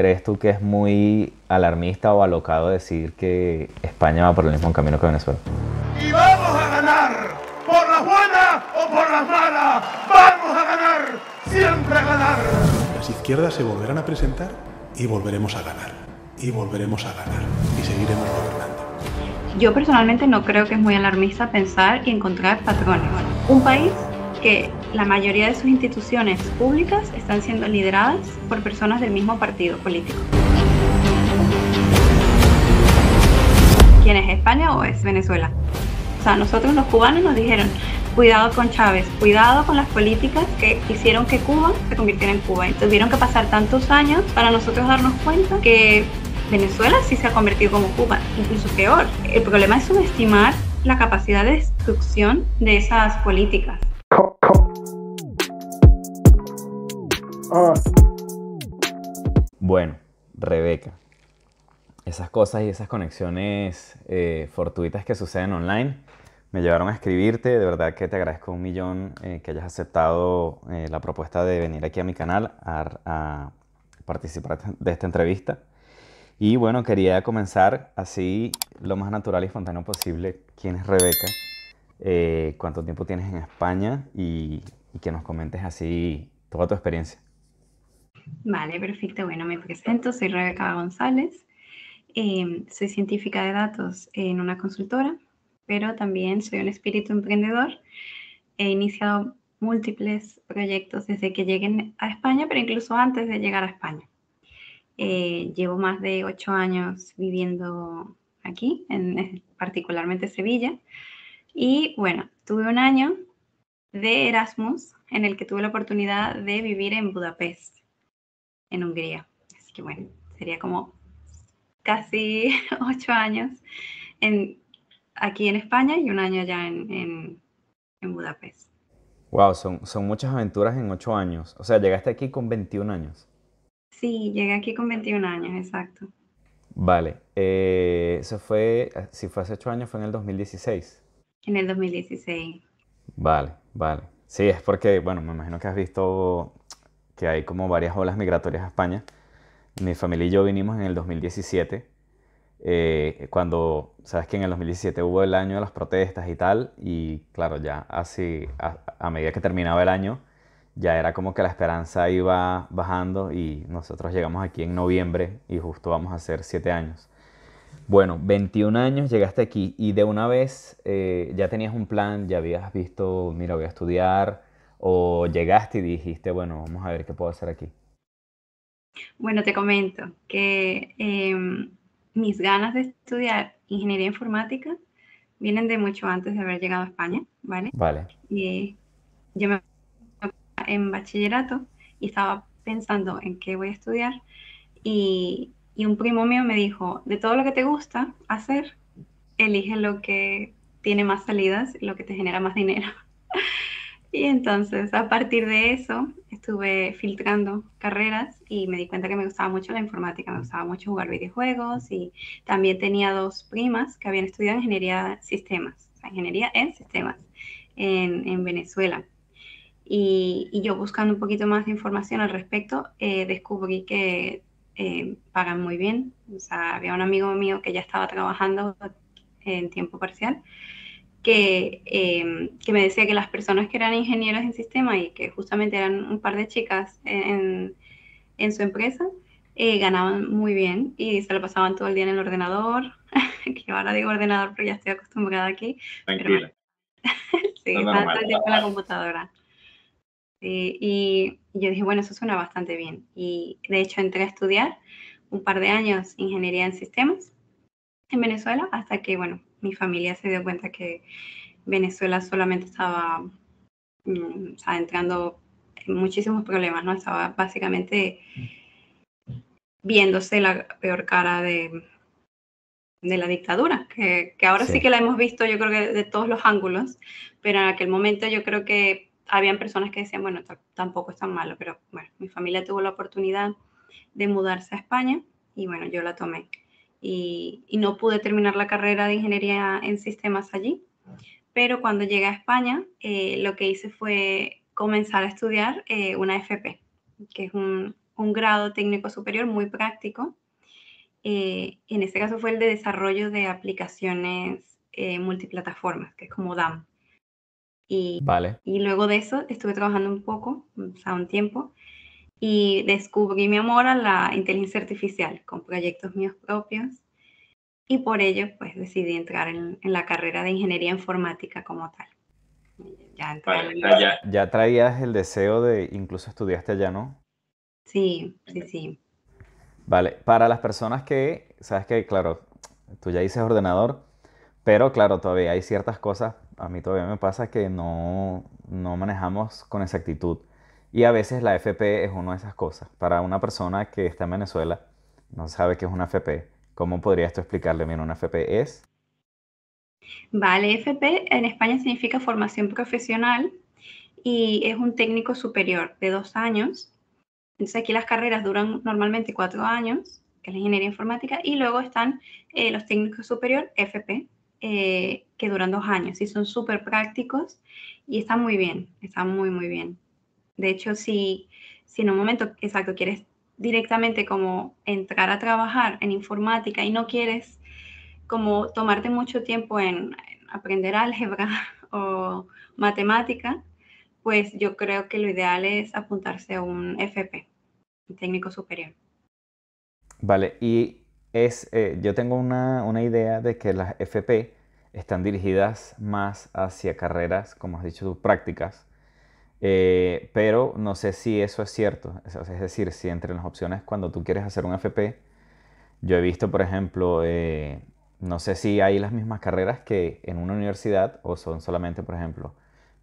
¿Crees tú que es muy alarmista o alocado decir que España va por el mismo camino que Venezuela? Y vamos a ganar, por las buenas o por las malas, vamos a ganar, siempre a ganar. Las izquierdas se volverán a presentar y volveremos a ganar, y volveremos a ganar, y seguiremos gobernando. Yo personalmente no creo que es muy alarmista pensar y encontrar patrones. Un país que la mayoría de sus instituciones públicas están siendo lideradas por personas del mismo partido político. ¿Quién es España o es Venezuela? O sea, nosotros los cubanos nos dijeron, cuidado con Chávez, cuidado con las políticas que hicieron que Cuba se convirtiera en Cuba. Y tuvieron que pasar tantos años para nosotros darnos cuenta que Venezuela sí se ha convertido como Cuba, incluso peor. El problema es subestimar la capacidad de destrucción de esas políticas. Bueno, Rebeca, esas cosas y esas conexiones eh, fortuitas que suceden online me llevaron a escribirte. De verdad que te agradezco un millón eh, que hayas aceptado eh, la propuesta de venir aquí a mi canal a, participar de esta entrevista. Y bueno, quería comenzar así lo más natural y espontáneo posible. ¿Quién es Rebeca? ¿Cuánto tiempo tienes en España? Y, y, que nos comentes así toda tu experiencia. Vale, perfecto. Bueno, me presento, soy Rebeca González. Em, soy científica de datos en una consultora, pero también soy un espíritu emprendedor. He iniciado múltiples proyectos desde que llegué a España, pero incluso antes de llegar a España. Eh, llevo más de ocho años viviendo aquí, en, particularmente Sevilla. Y bueno, tuve un año de Erasmus en el que tuve la oportunidad de vivir en Budapest en Hungría. Así que bueno, sería como casi ocho años en, aquí en España y un año ya en, en, Budapest. Wow, son, muchas aventuras en ocho años. O sea, llegaste aquí con 21 años. Sí, llegué aquí con 21 años, exacto. Vale, eh, eso fue, si fue hace ocho años, fue en el 2016. En el 2016. Vale, vale. Sí, es porque, bueno, me imagino que has visto que hay como varias olas migratorias a España. Mi familia y yo vinimos en el 2017, eh, cuando, sabes que en el 2017 hubo el año de las protestas y tal, y claro, ya así, a, medida que terminaba el año, ya era como que la esperanza iba bajando y nosotros llegamos aquí en noviembre y justo vamos a hacer siete años. Bueno, 21 años llegaste aquí y de una vez eh, ya tenías un plan, ya habías visto, mira, voy a estudiar, ¿O llegaste y dijiste, bueno, vamos a ver qué puedo hacer aquí? Bueno, te comento que em, mis ganas de estudiar ingeniería informática vienen de mucho antes de haber llegado a España, ¿vale? Vale. Y yo me en bachillerato y estaba pensando en qué voy a estudiar y, y, un primo mío me dijo, de todo lo que te gusta hacer, elige lo que tiene más salidas, lo que te genera más dinero. Y entonces, a partir de eso, estuve filtrando carreras y me di cuenta que me gustaba mucho la informática, me gustaba mucho jugar videojuegos y también tenía dos primas que habían estudiado ingeniería sistemas, ingeniería en sistemas en, Venezuela. Y, yo buscando un poquito más de información al respecto, eh, descubrí que eh, pagan muy bien. O sea, había un amigo mío que ya estaba trabajando en tiempo parcial que, em, que, me decía que las personas que eran ingenieros en sistema y que justamente eran un par de chicas en, en su empresa, eh, ganaban muy bien y se lo pasaban todo el día en el ordenador, que ahora digo ordenador pero ya estoy acostumbrada aquí. Tranquila. sí, tanto tiempo en la computadora. y yo dije, bueno, eso suena bastante bien. Y de hecho entré a estudiar un par de años ingeniería en sistemas en Venezuela hasta que, bueno, mi familia se dio cuenta que Venezuela solamente estaba mm, entrando en muchísimos problemas, ¿no? Estaba básicamente viéndose la peor cara de, de la dictadura, que, ahora sí. sí. que la hemos visto yo creo que de todos los ángulos, pero en aquel momento yo creo que habían personas que decían, bueno, tampoco es tan malo, pero bueno, mi familia tuvo la oportunidad de mudarse a España y bueno, yo la tomé y, no pude terminar la carrera de ingeniería en sistemas allí. Pero cuando llegué a España, eh, lo que hice fue comenzar a estudiar eh, una FP, que es un, grado técnico superior muy práctico. Eh, en este caso fue el de desarrollo de aplicaciones multiplataformas, que es como DAM. Y, y luego de eso estuve trabajando un poco, o sea, un tiempo, y descubrí mi amor a la inteligencia artificial con proyectos míos propios y por ello pues decidí entrar en, la carrera de ingeniería informática como tal. Ya, traías el deseo de, incluso estudiaste allá, ¿no? Sí, sí, sí. Vale, para las personas que, sabes que, claro, tú ya dices ordenador, pero claro, todavía hay ciertas cosas, a mí todavía me pasa que no, no manejamos con exactitud. Y a veces la FP es una de esas cosas. Para una persona que está en Venezuela, no sabe qué es una FP. ¿Cómo podría tú explicarle? bien una FP es... Vale, FP en España significa formación profesional y es un técnico superior de dos años. Entonces aquí las carreras duran normalmente cuatro años, que es la ingeniería informática, y luego están eh, los técnicos superior, FP, eh, que duran dos años y son súper prácticos y están muy bien, están muy, muy bien. De hecho, si, en un momento exacto quieres directamente como entrar a trabajar en informática y no quieres como tomarte mucho tiempo en, aprender álgebra o matemática, pues yo creo que lo ideal es apuntarse a un FP, un técnico superior. Vale, y es, eh, yo tengo una, una, idea de que las FP están dirigidas más hacia carreras, como has dicho, prácticas, eh, pero no sé si eso es cierto. Es, decir, si entre las opciones cuando tú quieres hacer un FP, yo he visto, por ejemplo, eh, no sé si hay las mismas carreras que en una universidad o son solamente, por ejemplo,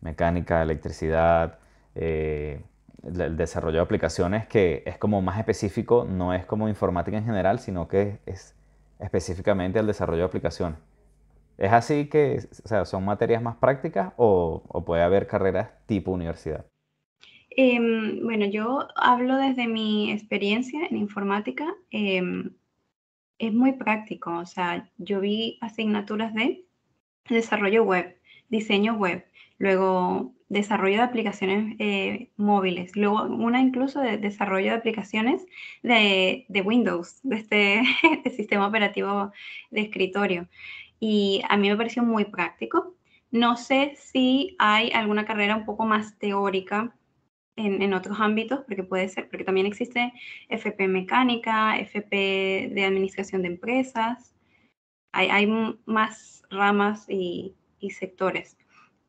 mecánica, electricidad, eh, el desarrollo de aplicaciones que es como más específico, no es como informática en general, sino que es específicamente el desarrollo de aplicaciones. ¿Es así que son materias más prácticas o, puede haber carreras tipo universidad? Em, bueno, yo hablo desde mi experiencia en informática. Em, es muy práctico, o sea, yo vi asignaturas de desarrollo web, diseño web, luego desarrollo de aplicaciones eh, móviles, luego una incluso de desarrollo de aplicaciones de, Windows, de este sistema operativo de escritorio y a mí me pareció muy práctico. No sé si hay alguna carrera un poco más teórica en, otros ámbitos, porque puede ser, porque también existe FP mecánica, FP de administración de empresas, hay, más ramas y, sectores,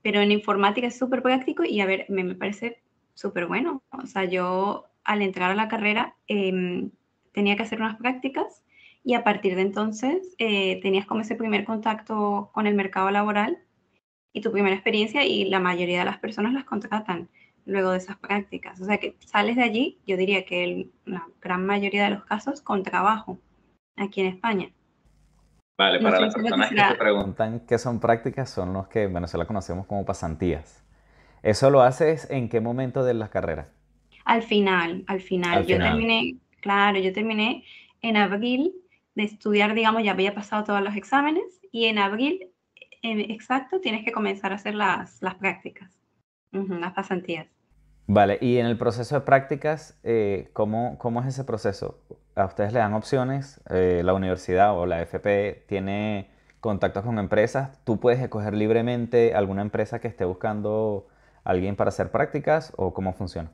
pero en informática es súper práctico y a ver, me, parece súper bueno. O sea, yo al entrar a la carrera em, tenía que hacer unas prácticas y a partir de entonces eh, tenías como ese primer contacto con el mercado laboral y tu primera experiencia y la mayoría de las personas las contratan luego de esas prácticas. O sea que sales de allí, yo diría que la gran mayoría de los casos con trabajo aquí en España. Vale, para las personas que, preguntan qué son prácticas, son los que en Venezuela conocemos como pasantías. ¿Eso lo haces en qué momento de las carreras? Al final, al final. yo terminé, claro, yo terminé en abril de estudiar, digamos, ya había pasado todos los exámenes y en abril, exacto, tienes que comenzar a hacer las, prácticas, las pasantías. Vale, y en el proceso de prácticas, eh, ¿cómo, es ese proceso? ¿A ustedes le dan opciones? Eh, ¿La universidad o la FP tiene contactos con empresas? ¿Tú puedes escoger libremente alguna empresa que esté buscando a alguien para hacer prácticas o cómo funciona?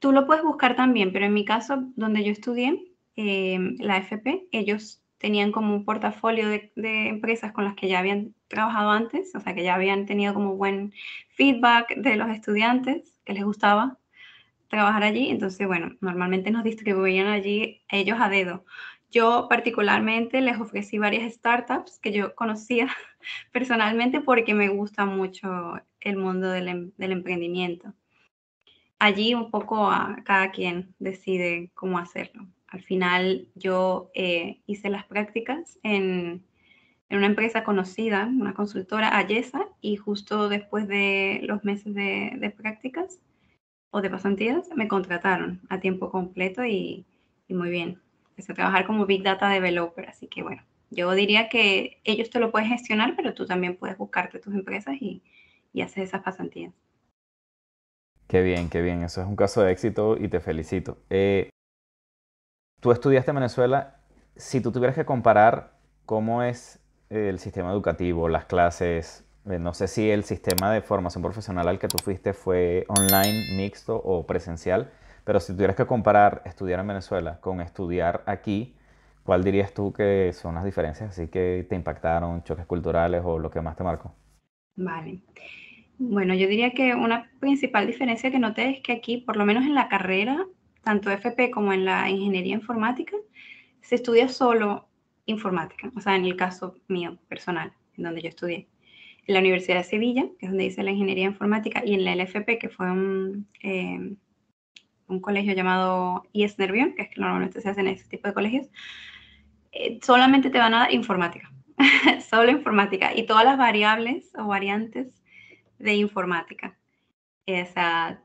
Tú lo puedes buscar también, pero en mi caso, donde yo estudié, Em, la FP. Ellos tenían como un portafolio de, empresas con las que ya habían trabajado antes, o sea, que ya habían tenido como buen feedback de los estudiantes, que les gustaba trabajar allí. Entonces, bueno, normalmente nos distribuían allí ellos a dedo. Yo particularmente les ofrecí varias startups que yo conocía personalmente porque me gusta mucho el mundo del, em, del emprendimiento allí un poco a ah, cada quien decide cómo hacerlo. Al final yo eh, hice las prácticas en, una empresa conocida, una consultora, Ayesa, y justo después de los meses de, prácticas o de pasantías, me contrataron a tiempo completo y, muy bien. Empecé a trabajar como Big Data Developer, así que bueno, yo diría que ellos te lo pueden gestionar, pero tú también puedes buscarte tus empresas y, y haces esas pasantías. Qué bien, qué bien. Eso es un caso de éxito y te felicito. Eh, Tú estudiaste en Venezuela, si tú tuvieras que comparar cómo es eh, el sistema educativo, las clases, eh, no sé si el sistema de formación profesional al que tú fuiste fue online, mixto o presencial, pero si tuvieras que comparar estudiar en Venezuela con estudiar aquí, ¿cuál dirías tú que son las diferencias así que te impactaron, choques culturales o lo que más te marcó? Vale. Bueno, yo diría que una principal diferencia que noté es que aquí, por lo menos en la carrera, tanto FP como en la ingeniería informática, se estudia solo informática, o sea, en el caso mío personal, en donde yo estudié. En la Universidad de Sevilla, que es donde hice la ingeniería informática, y en la LFP, que fue un, eh, colegio llamado IES Nervión, que es que normalmente se hacen en ese tipo de colegios, eh, solamente te van a dar informática, solo informática, y todas las variables o variantes de informática. Esa eh,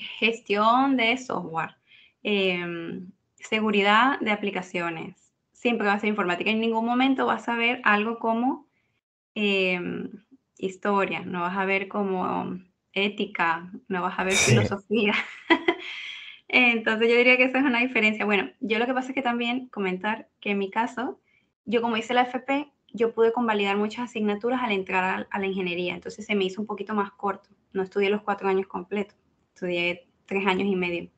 gestión de software, em, seguridad de aplicaciones. Siempre va a ser informática. En ningún momento vas a ver algo como em, historia, no vas a ver como ética, no vas a ver filosofía. Entonces yo diría que esa es una diferencia. Bueno, yo lo que pasa es que también comentar que en mi caso, yo como hice la FP, yo pude convalidar muchas asignaturas al entrar a, la ingeniería, entonces se me hizo un poquito más corto, no estudié los cuatro años completos estudié tres años y medio.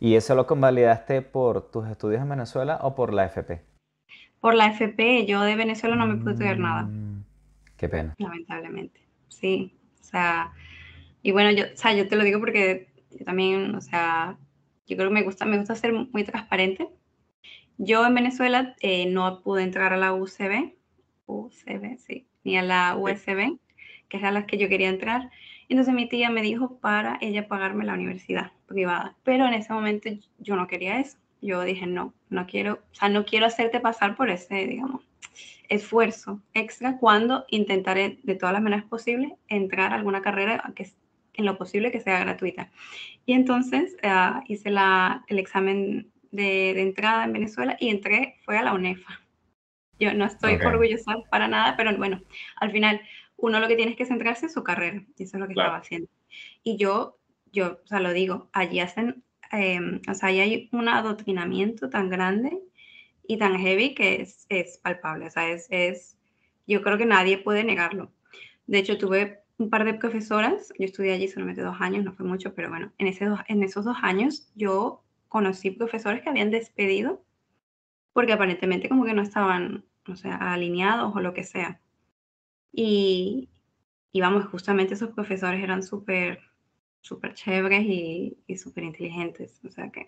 ¿Y eso lo convalidaste por tus estudios en Venezuela o por la FP? Por la FP, yo de Venezuela no me pude estudiar mm, nada. Qué pena. Lamentablemente, sí. O sea, y bueno, yo, o sea, yo te lo digo porque yo también, o sea, yo creo que me gusta, me gusta ser muy transparente. Yo en Venezuela eh, no pude entrar a la UCB, UCB, sí, ni a la USB, que es a las que yo quería entrar, entonces mi tía me dijo para ella pagarme la universidad privada, pero en ese momento yo no quería eso. Yo dije, no, no quiero, o sea, no quiero hacerte pasar por ese, digamos, esfuerzo extra cuando intentaré de todas las maneras posibles entrar a alguna carrera que en lo posible que sea gratuita. Y entonces ah, hice la, el examen de, de, entrada en Venezuela y entré, fue a la UNEFA. Yo no estoy orgullosa para nada, pero bueno, al final uno lo que tiene es que centrarse en su carrera, y eso es lo que estaba haciendo. Y yo, yo, o sea, lo digo, allí hacen, em, o sea, hay un adoctrinamiento tan grande y tan heavy que es, es palpable, o sea, es, es, yo creo que nadie puede negarlo. De hecho, tuve un par de profesoras, yo estudié allí solamente dos años, no fue mucho, pero bueno, en, ese dos, en esos dos años yo conocí profesores que habían despedido porque aparentemente como que no estaban, o sea, alineados o lo que sea. Y, y vamos, justamente esos profesores eran súper, súper chéveres y, y súper inteligentes. O sea que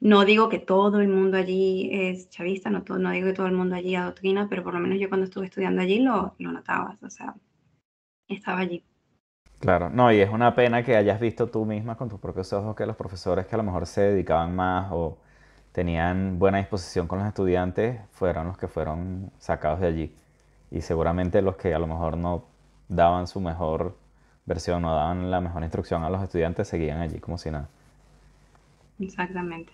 no digo que todo el mundo allí es chavista, no, no digo que todo el mundo allí adoctrina, pero por lo menos yo cuando estuve estudiando allí lo, lo notabas, o sea, estaba allí. Claro, no, y es una pena que hayas visto tú misma con tus propios ojos que los profesores que a lo mejor se dedicaban más o tenían buena disposición con los estudiantes fueron los que fueron sacados de allí y seguramente los que a lo mejor no daban su mejor versión o daban la mejor instrucción a los estudiantes seguían allí como si nada. Exactamente.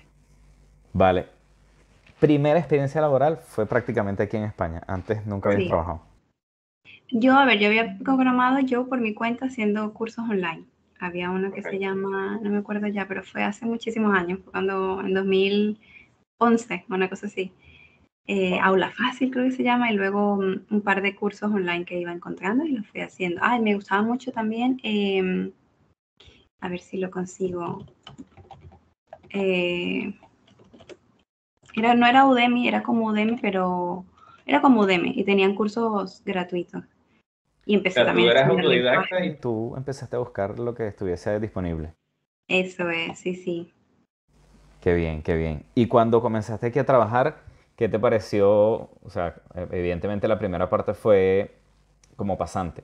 Vale. Primera experiencia laboral fue prácticamente aquí en España. Antes nunca había trabajado. Yo, a ver, yo había programado yo por mi cuenta haciendo cursos online. Había uno que se llama, no me acuerdo ya, pero fue hace muchísimos años, cuando en 2011, una cosa así. Eh, aula fácil, creo que se llama, y luego mm, un par de cursos online que iba encontrando y los fui haciendo. Ay, me gustaba mucho también, em, a ver si lo consigo. Eh, era, no era Udemy, era como Udemy, pero era como Udemy y tenían cursos gratuitos. Y empecé también. Tú eras autodidacta y tú empezaste a buscar lo que estuviese disponible. Eso es, sí, sí. Qué bien, qué bien. Y cuando comenzaste aquí a trabajar, ¿Qué te pareció? O sea, evidentemente la primera parte fue como pasante.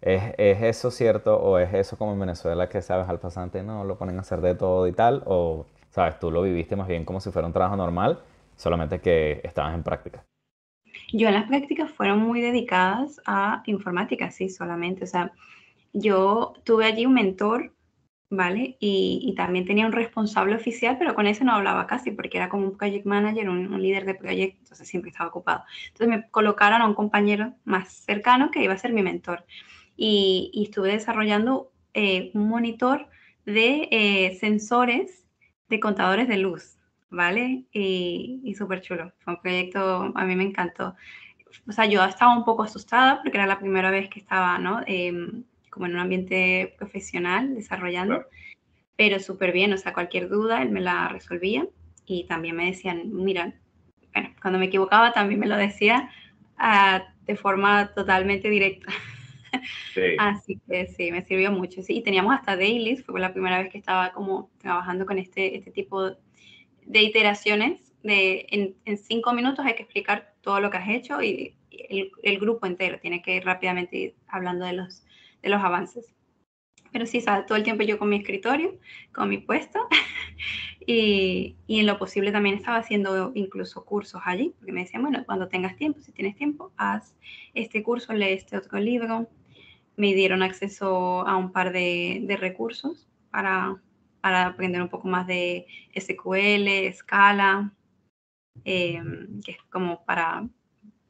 ¿Es, eso cierto o es eso como en Venezuela que sabes al pasante no lo ponen a hacer de todo y tal? ¿O sabes, tú lo viviste más bien como si fuera un trabajo normal, solamente que estabas en práctica? Yo en las prácticas fueron muy dedicadas a informática, sí, solamente. O sea, yo tuve allí un mentor ¿vale? Y, también tenía un responsable oficial, pero con ese no hablaba casi, porque era como un project manager, un, líder de proyecto, entonces siempre estaba ocupado. Entonces me colocaron a un compañero más cercano que iba a ser mi mentor. Y, estuve desarrollando eh, un monitor de eh, sensores de contadores de luz, ¿vale? Y, súper chulo. Fue un proyecto, a mí me encantó. O sea, yo estaba un poco asustada porque era la primera vez que estaba, ¿no? Em, como en un ambiente profesional, desarrollando, pero súper bien, o sea, cualquier duda él me la resolvía y también me decían, mira, bueno, cuando me equivocaba también me lo decía ah, de forma totalmente directa. Así que sí, me sirvió mucho. y teníamos hasta dailies, fue la primera vez que estaba como trabajando con este, este tipo de iteraciones. De, en, cinco minutos hay que explicar todo lo que has hecho y el, el, grupo entero tiene que ir rápidamente hablando de los de los avances. Pero sí, ¿sabes? todo el tiempo yo con mi escritorio, con mi puesto, y, y, en lo posible también estaba haciendo incluso cursos allí, porque me decían, bueno, cuando tengas tiempo, si tienes tiempo, haz este curso, lee este otro libro. Me dieron acceso a un par de, de recursos para, para, aprender un poco más de SQL, Scala, em, que es como para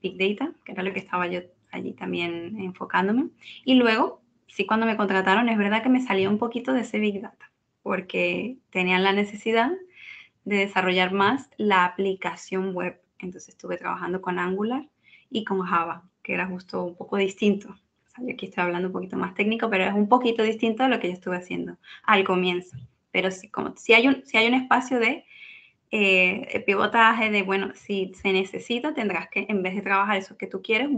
Big Data, que era lo que estaba yo allí también enfocándome. Y luego sí cuando me contrataron es verdad que me salía un poquito de ese Big Data, porque tenían la necesidad de desarrollar más la aplicación web. Entonces estuve trabajando con Angular y con Java, que era justo un poco distinto. yo aquí estoy hablando un poquito más técnico, pero es un poquito distinto a lo que yo estuve haciendo al comienzo. Pero sí, como, hay, un, hay un espacio eh, de pivotaje, de, bueno, si se necesita, tendrás que, en vez de trabajar eso que tú quieres,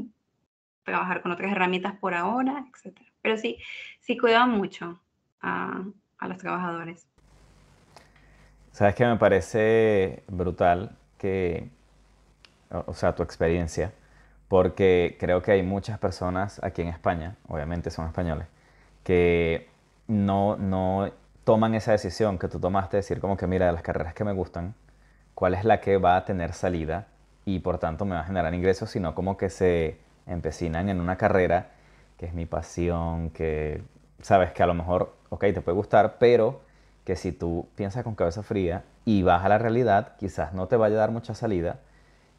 trabajar con otras herramientas por ahora, etcétera. Pero sí, sí mucho a, los trabajadores. Sabes que me parece brutal que, o sea, tu experiencia, porque creo que hay muchas personas aquí en España, obviamente son españoles, que no, no toman esa decisión que tú tomaste, decir como que, mira, de las carreras que me gustan, ¿cuál es la que va a tener salida y por tanto me va a generar ingresos? Sino como que se empecinan en una carrera que es mi pasión, que sabes que a lo mejor, ok, te puede gustar, pero que si tú piensas con cabeza fría y vas a la realidad, quizás no te vaya a dar mucha salida.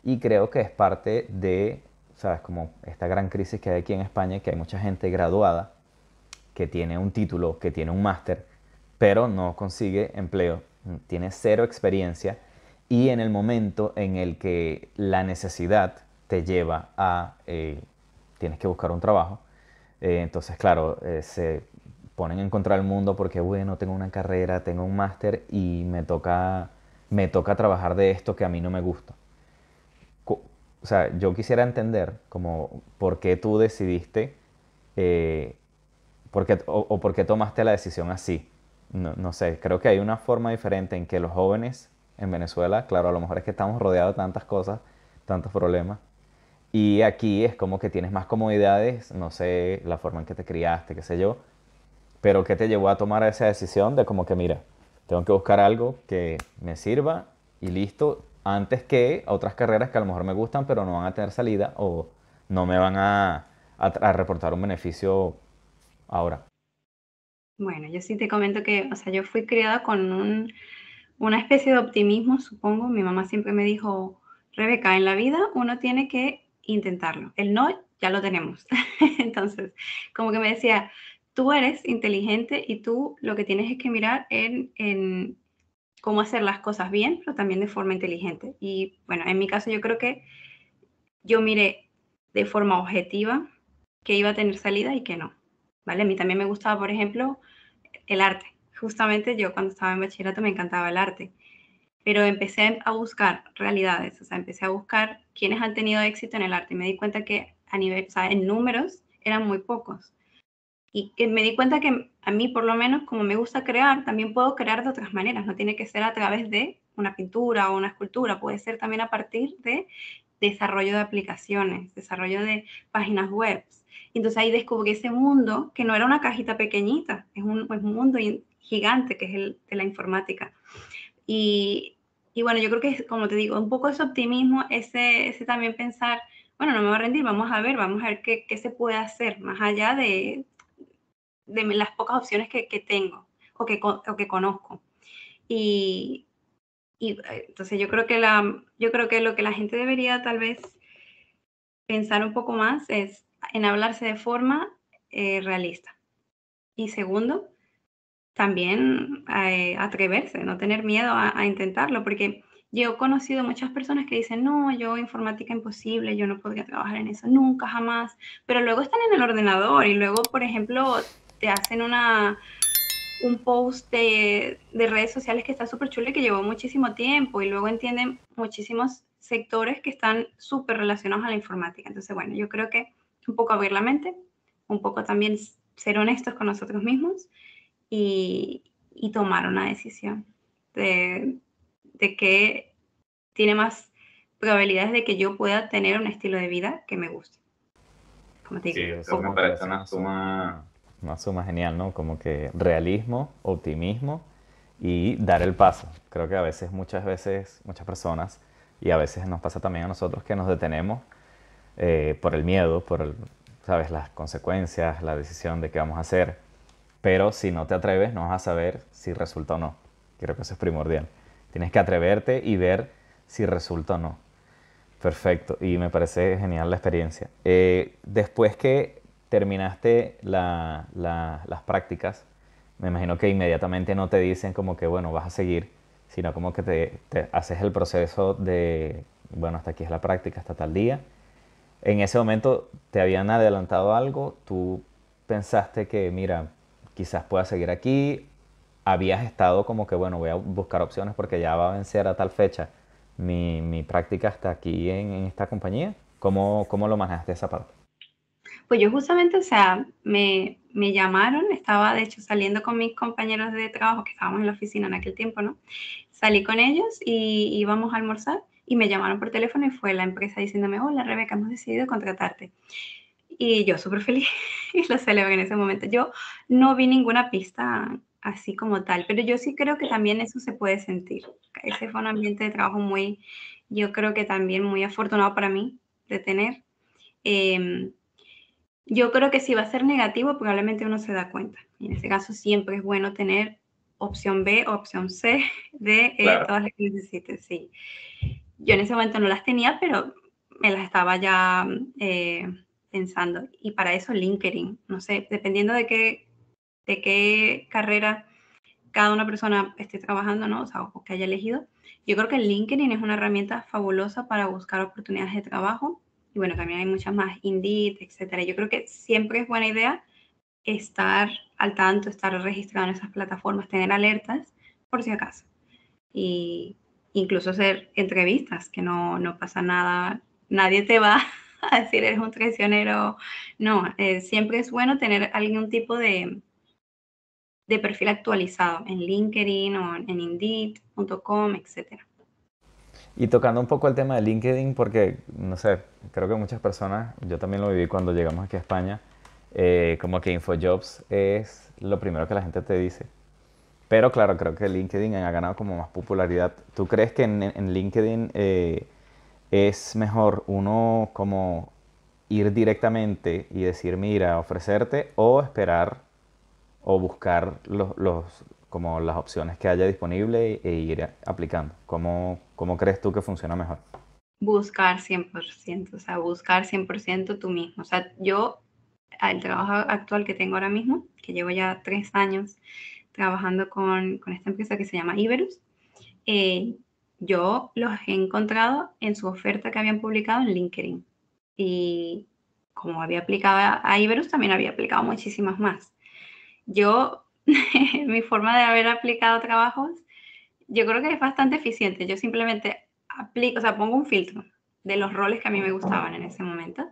Y creo que es parte de, sabes, como esta gran crisis que hay aquí en España, que hay mucha gente graduada que tiene un título, que tiene un máster, pero no consigue empleo, tiene cero experiencia y en el momento en el que la necesidad te lleva a, eh, tienes que buscar un trabajo, eh, entonces, claro, eh, se ponen en contra del mundo porque, bueno, tengo una carrera, tengo un máster y me toca, me toca trabajar de esto que a mí no me gusta. o sea, yo quisiera entender como por qué tú decidiste, eh, o, por qué tomaste la decisión así. no sé, creo que hay una forma diferente en que los jóvenes en Venezuela, claro, a lo mejor es que estamos rodeados de tantas cosas, tantos problemas, y aquí es como que tienes más comodidades, no sé, la forma en que te criaste, qué sé yo, pero ¿qué te llevó a tomar esa decisión de como que, mira, tengo que buscar algo que me sirva y listo, antes que otras carreras que a lo mejor me gustan, pero no van a tener salida o no me van a, a, reportar un beneficio ahora? Bueno, yo sí te comento que, o sea, yo fui criada con una especie de optimismo, supongo. Mi mamá siempre me dijo, Rebeca, en la vida uno tiene que intentarlo. El no ya lo tenemos. Entonces, como que me decía, tú eres inteligente y tú lo que tienes es que mirar en, cómo hacer las cosas bien, pero también de forma inteligente. Y bueno, en mi caso yo creo que yo miré de forma objetiva que iba a tener salida y que no. ¿Vale? A mí también me gustaba, por ejemplo, el arte. Justamente yo cuando estaba en bachillerato me encantaba el arte pero empecé a buscar realidades, o sea, empecé a buscar quiénes han tenido éxito en el arte y me di cuenta que a nivel, o sea, en números eran muy pocos. Y que me di cuenta que a mí, por lo menos, como me gusta crear, también puedo crear de otras maneras, no tiene que ser a través de una pintura o una escultura, puede ser también a partir de desarrollo de aplicaciones, desarrollo de páginas web. Entonces ahí descubrí ese mundo que no era una cajita pequeñita, es un, es un mundo gigante que es el de la informática. Y, y bueno, yo creo que, como te digo, un poco ese optimismo, ese, también pensar, bueno, no me voy a rendir, vamos a ver, vamos a ver qué, qué se puede hacer, más allá de, de las pocas opciones que, que tengo o que, o que conozco. Y, y, eh, entonces yo creo, que la, yo creo que lo que la gente debería tal vez pensar un poco más es en hablarse de forma eh, realista. Y segundo, también eh, atreverse, no tener miedo a, intentarlo, porque yo he conocido muchas personas que dicen, no, yo informática imposible, yo no podría trabajar en eso nunca, jamás, pero luego están en el ordenador y luego, por ejemplo, te hacen una un post de, de redes sociales que está súper chulo y que llevó muchísimo tiempo y luego entienden muchísimos sectores que están súper relacionados a la informática. Entonces, bueno, yo creo que un poco abrir la mente, un poco también ser honestos con nosotros mismos y, tomar una decisión de, de que tiene más probabilidades de que yo pueda tener un estilo de vida que me guste. Como digo, eso una suma... suma genial, ¿no? Como que realismo, optimismo y dar el paso. Creo que a veces, muchas veces, muchas personas, y a veces nos pasa también a nosotros que nos detenemos eh, por el miedo, por ¿sabes? las consecuencias, la decisión de qué vamos a hacer pero si no te atreves no vas a saber si resulta o no. Creo que eso es primordial. Tienes que atreverte y ver si resulta o no. Perfecto, y me parece genial la experiencia. Eh, después que terminaste las prácticas, me imagino que inmediatamente no te dicen como que, bueno, vas a seguir, sino como que te, te haces el proceso de, bueno, hasta aquí es la práctica, hasta tal día. En ese momento te habían adelantado algo, tú pensaste que, mira, quizás pueda seguir aquí. Habías estado como que, bueno, voy a buscar opciones porque ya va a vencer a tal fecha mi, mi práctica hasta aquí en, esta compañía. ¿Cómo, ¿Cómo, lo manejaste esa parte? Pues yo justamente, o sea, me, me, llamaron, estaba de hecho saliendo con mis compañeros de trabajo que estábamos en la oficina en aquel tiempo, ¿no? Salí con ellos y íbamos a almorzar y me llamaron por teléfono y fue la empresa diciéndome, hola Rebeca, hemos decidido contratarte. Y yo súper feliz y lo celebré en ese momento. Yo no vi ninguna pista así como tal, pero yo sí creo que también eso se puede sentir. Ese fue un ambiente de trabajo muy, yo creo que también muy afortunado para mí de tener. Em, yo creo que si va a ser negativo, probablemente uno se da cuenta. en ese caso siempre es bueno tener opción B o opción C de eh, todas las que necesites. Sí. Yo en ese momento no las tenía, pero me las estaba ya eh, pensando. Y para eso LinkedIn, no sé, dependiendo de qué, de qué carrera cada una persona esté trabajando, ¿no? O sea, o que haya elegido. Yo creo que LinkedIn es una herramienta fabulosa para buscar oportunidades de trabajo. Y bueno, también hay muchas más, Indeed, etcétera. Yo creo que siempre es buena idea estar al tanto, estar registrado en esas plataformas, tener alertas, por si acaso. Y incluso hacer entrevistas, que no, no pasa nada, nadie te va a decir eres un traicionero. No, eh, siempre es bueno tener algún tipo de, de perfil actualizado en LinkedIn o en Indeed.com, etc. Y tocando un poco el tema de LinkedIn, porque, no sé, creo que muchas personas, yo también lo viví cuando llegamos aquí a España, eh, como que InfoJobs es lo primero que la gente te dice. Pero claro, creo que LinkedIn ha ganado como más popularidad. ¿Tú crees que en, en LinkedIn eh, es mejor uno como ir directamente y decir, mira, ofrecerte o esperar o buscar los, como las opciones que haya disponible e ir aplicando. ¿Cómo, cómo crees tú que funciona mejor? Buscar 100%, o sea, buscar 100% tú mismo. O sea, yo, el trabajo actual que tengo ahora mismo, que llevo ya tres años trabajando con, con esta empresa que se llama Iberus, eh, yo los he encontrado en su oferta que habían publicado en LinkedIn. Y como había aplicado a Iberus, también había aplicado muchísimas más. Yo, mi forma de haber aplicado trabajos, yo creo que es bastante eficiente. Yo simplemente aplico, o sea, pongo un filtro de los roles que a mí me gustaban en ese momento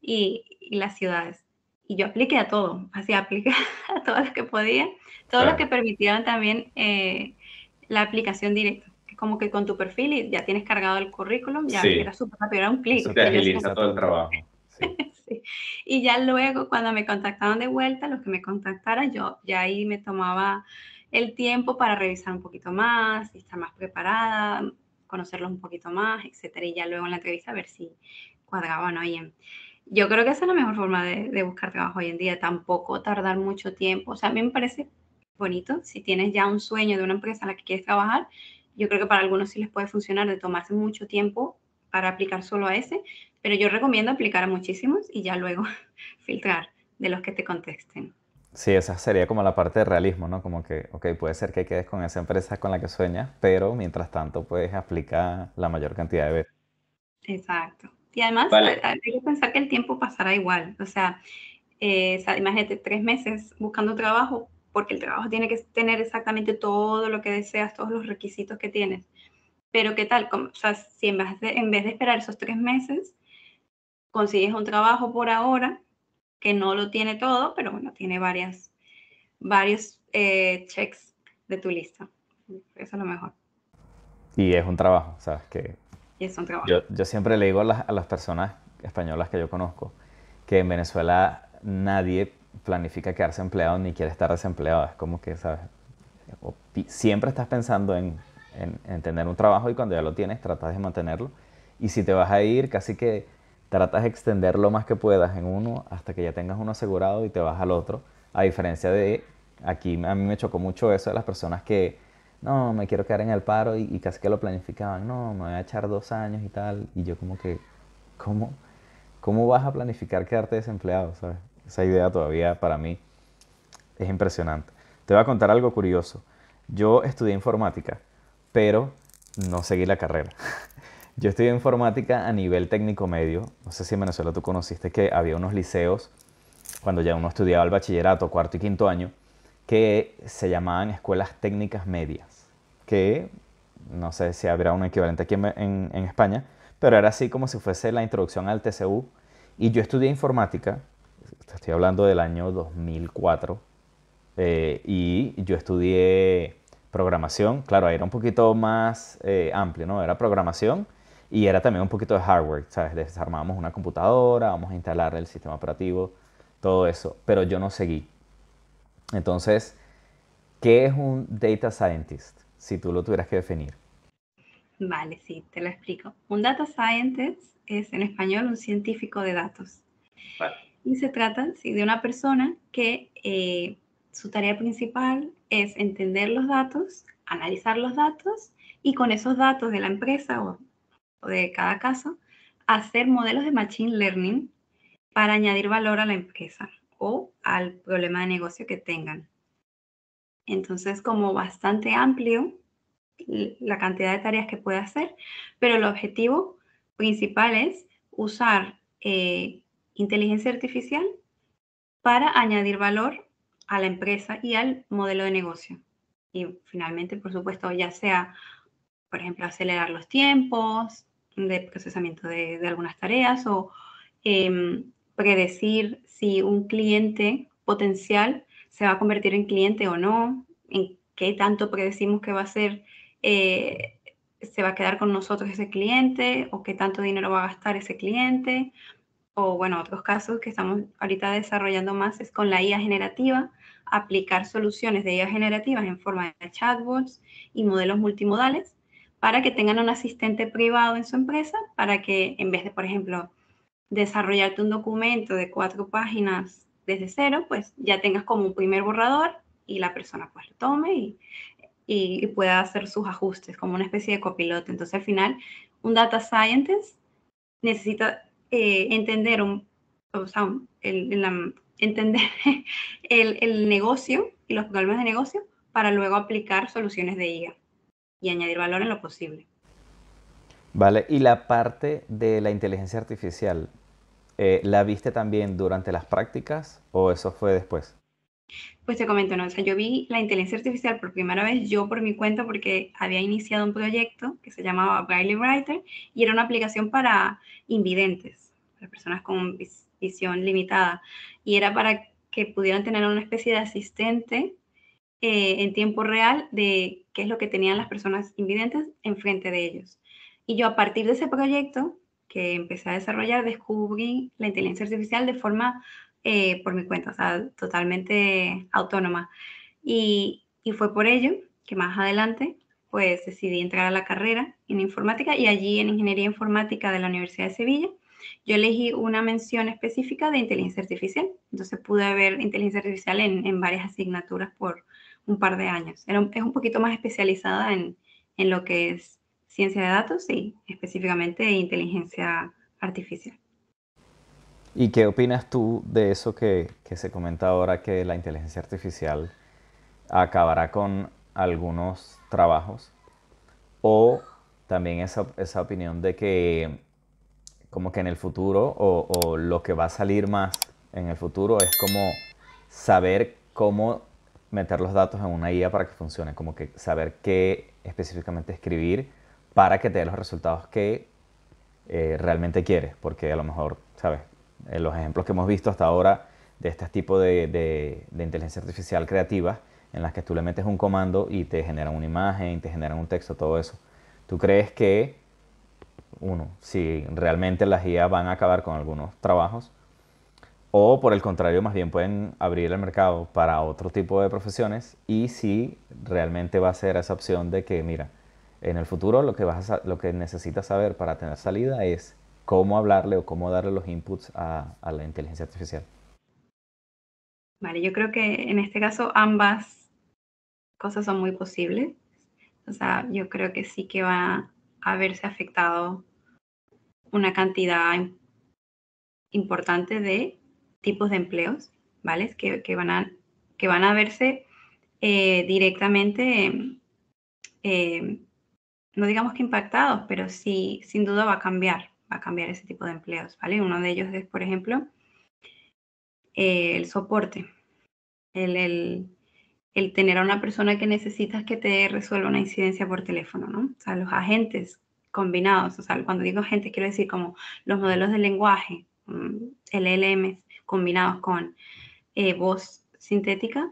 y, las ciudades. Y yo apliqué a todo, así apliqué a todos los que podía, todo lo que permitían también eh, la aplicación directa como que con tu perfil y ya tienes cargado el currículum, ya era súper rápido, era un clic. Eso te agiliza todo el trabajo. Sí. Y ya luego cuando me contactaban de vuelta, los que me contactaran, yo ya ahí me tomaba el tiempo para revisar un poquito más, estar más preparada, conocerlos un poquito más, etcétera, y ya luego en la entrevista a ver si cuadraban o no Yo creo que esa es la mejor forma de, de buscar trabajo hoy en día, tampoco tardar mucho tiempo. O sea, a mí me parece bonito si tienes ya un sueño de una empresa en la que quieres trabajar, yo creo que para algunos sí les puede funcionar de tomarse mucho tiempo para aplicar solo a ese, pero yo recomiendo aplicar a muchísimos y ya luego filtrar de los que te contesten. Sí, esa sería como la parte de realismo, ¿no? Como que, ok, puede ser que quedes con esa empresa con la que sueñas, pero mientras tanto puedes aplicar la mayor cantidad de veces. Exacto. Y además eh, hay que pensar que el tiempo pasará igual. O sea, eh, imagínate tres meses buscando trabajo, porque el trabajo tiene que tener exactamente todo lo que deseas, todos los requisitos que tienes. Pero qué tal, o sea, si en vez, de, en vez de esperar esos tres meses, consigues un trabajo por ahora que no lo tiene todo, pero bueno, tiene varias, varios eh, checks de tu lista. Eso es lo mejor. Y es un trabajo, ¿sabes? Que es un trabajo. Yo, siempre le digo a las personas españolas que yo conozco que en Venezuela nadie planifica quedarse empleado ni quiere estar desempleado. Es como que, ¿sabes? Siempre estás pensando en, tener un trabajo y cuando ya lo tienes tratas de mantenerlo. Y si te vas a ir, casi que tratas de extender lo más que puedas en uno hasta que ya tengas uno asegurado y te vas al otro. A diferencia de, aquí a mí me chocó mucho eso de las personas que, no, me quiero quedar en el paro y, y casi que lo planificaban, no, me voy a echar dos años y tal. Y yo como que, ¿cómo? ¿Cómo vas a planificar quedarte desempleado? ¿Sabes? Esa idea todavía para mí es impresionante. Te voy a contar algo curioso. Yo estudié informática, pero no seguí la carrera. Yo estudié informática a nivel técnico medio. No sé si en Venezuela tú conociste que había unos liceos, cuando ya uno estudiaba el bachillerato, cuarto y quinto año, que se llamaban escuelas técnicas medias, que no sé si habrá un equivalente aquí en, España, pero era así como si fuese la introducción al TCU. Y yo estudié informática estoy hablando del año 2004, eh, y yo estudié programación, claro, era un poquito más eh, amplio, ¿no? Era programación y era también un poquito de hardware, ¿sabes? Desarmábamos una computadora, vamos a instalar el sistema operativo, todo eso, pero yo no seguí. Entonces, ¿qué es un data scientist? Si tú lo tuvieras que definir. Vale, sí, te lo explico. Un data scientist es en español un científico de datos. Vale. Y se trata sí, de una persona que eh, su tarea principal es entender los datos, analizar los datos y con esos datos de la empresa o, de cada caso, hacer modelos de Machine Learning para añadir valor a la empresa o al problema de negocio que tengan. Entonces, como bastante amplio la cantidad de tareas que puede hacer, pero el objetivo principal es usar eh, inteligencia artificial para añadir valor a la empresa y al modelo de negocio. Y finalmente, por supuesto, ya sea, por ejemplo, acelerar los tiempos de procesamiento de, algunas tareas o em, predecir si un cliente potencial se va a convertir en cliente o no, en qué tanto predecimos que va a ser, eh, se va a quedar con nosotros ese cliente o qué tanto dinero va a gastar ese cliente o bueno, otros casos que estamos ahorita desarrollando más es con la IA generativa, aplicar soluciones de IA generativas en forma de chatbots y modelos multimodales para que tengan un asistente privado en su empresa, para que en vez de, por ejemplo, desarrollarte un documento de cuatro páginas desde cero, pues ya tengas como un primer borrador y la persona pues lo tome y, pueda hacer sus ajustes como una especie de copiloto. Entonces al final, un data scientist necesita eh, entender, o sea, el, entender el, negocio y los problemas de negocio para luego aplicar soluciones de IA y añadir valor en lo posible. Vale, y la parte de la inteligencia artificial, eh, ¿la viste también durante las prácticas o eso fue después? Pues te comento, no, o sea, yo vi la inteligencia artificial por primera vez yo por mi cuenta porque había iniciado un proyecto que se llamaba Braille Writer y era una aplicación para invidentes las personas con visión limitada. Y era para que pudieran tener una especie de asistente eh, en tiempo real de qué es lo que tenían las personas invidentes enfrente de ellos. Y yo a partir de ese proyecto que empecé a desarrollar, descubrí la inteligencia artificial de forma eh, por mi cuenta, o sea, totalmente autónoma. Y, y fue por ello que más adelante pues decidí entrar a la carrera en informática y allí en ingeniería informática de la Universidad de Sevilla yo elegí una mención específica de inteligencia artificial. Entonces pude ver inteligencia artificial en, varias asignaturas por un par de años. es un poquito más especializada en, lo que es ciencia de datos y específicamente inteligencia artificial. ¿Y qué opinas tú de eso que, se comenta ahora que la inteligencia artificial acabará con algunos trabajos? ¿O también esa opinión de que como que en el futuro o, lo que va a salir más en el futuro es como saber cómo meter los datos en una IA para que funcione, como que saber qué específicamente escribir para que te dé los resultados que eh, realmente quieres, porque a lo mejor, ¿sabes? Eh, los ejemplos que hemos visto hasta ahora de este tipo de, de inteligencia artificial creativa, en las que tú le metes un comando y te genera una imagen, te generan un texto, todo eso. ¿Tú crees que uno, si realmente las IA van a acabar con algunos trabajos, o por el contrario, más bien pueden abrir el mercado para otro tipo de profesiones y si realmente va a ser esa opción de que, mira, en el futuro lo que, vas lo que necesitas saber para tener salida es cómo hablarle o cómo darle los inputs a, a la inteligencia artificial. Vale, yo creo que en este caso ambas cosas son muy posibles. O sea, yo creo que sí que va haberse afectado una cantidad importante de tipos de empleos, ¿vale? Que, van, a, que van a verse eh, directamente, eh, no digamos que impactados, pero sí, sin duda va a cambiar, va a cambiar ese tipo de empleos, ¿vale? Uno de ellos es, por ejemplo, el soporte, el el tener a una persona que necesitas que te resuelva una incidencia por teléfono, ¿no? O sea, los agentes combinados, o sea, cuando digo agentes quiero decir como los modelos de lenguaje, LLM, mm, combinados con eh, voz sintética,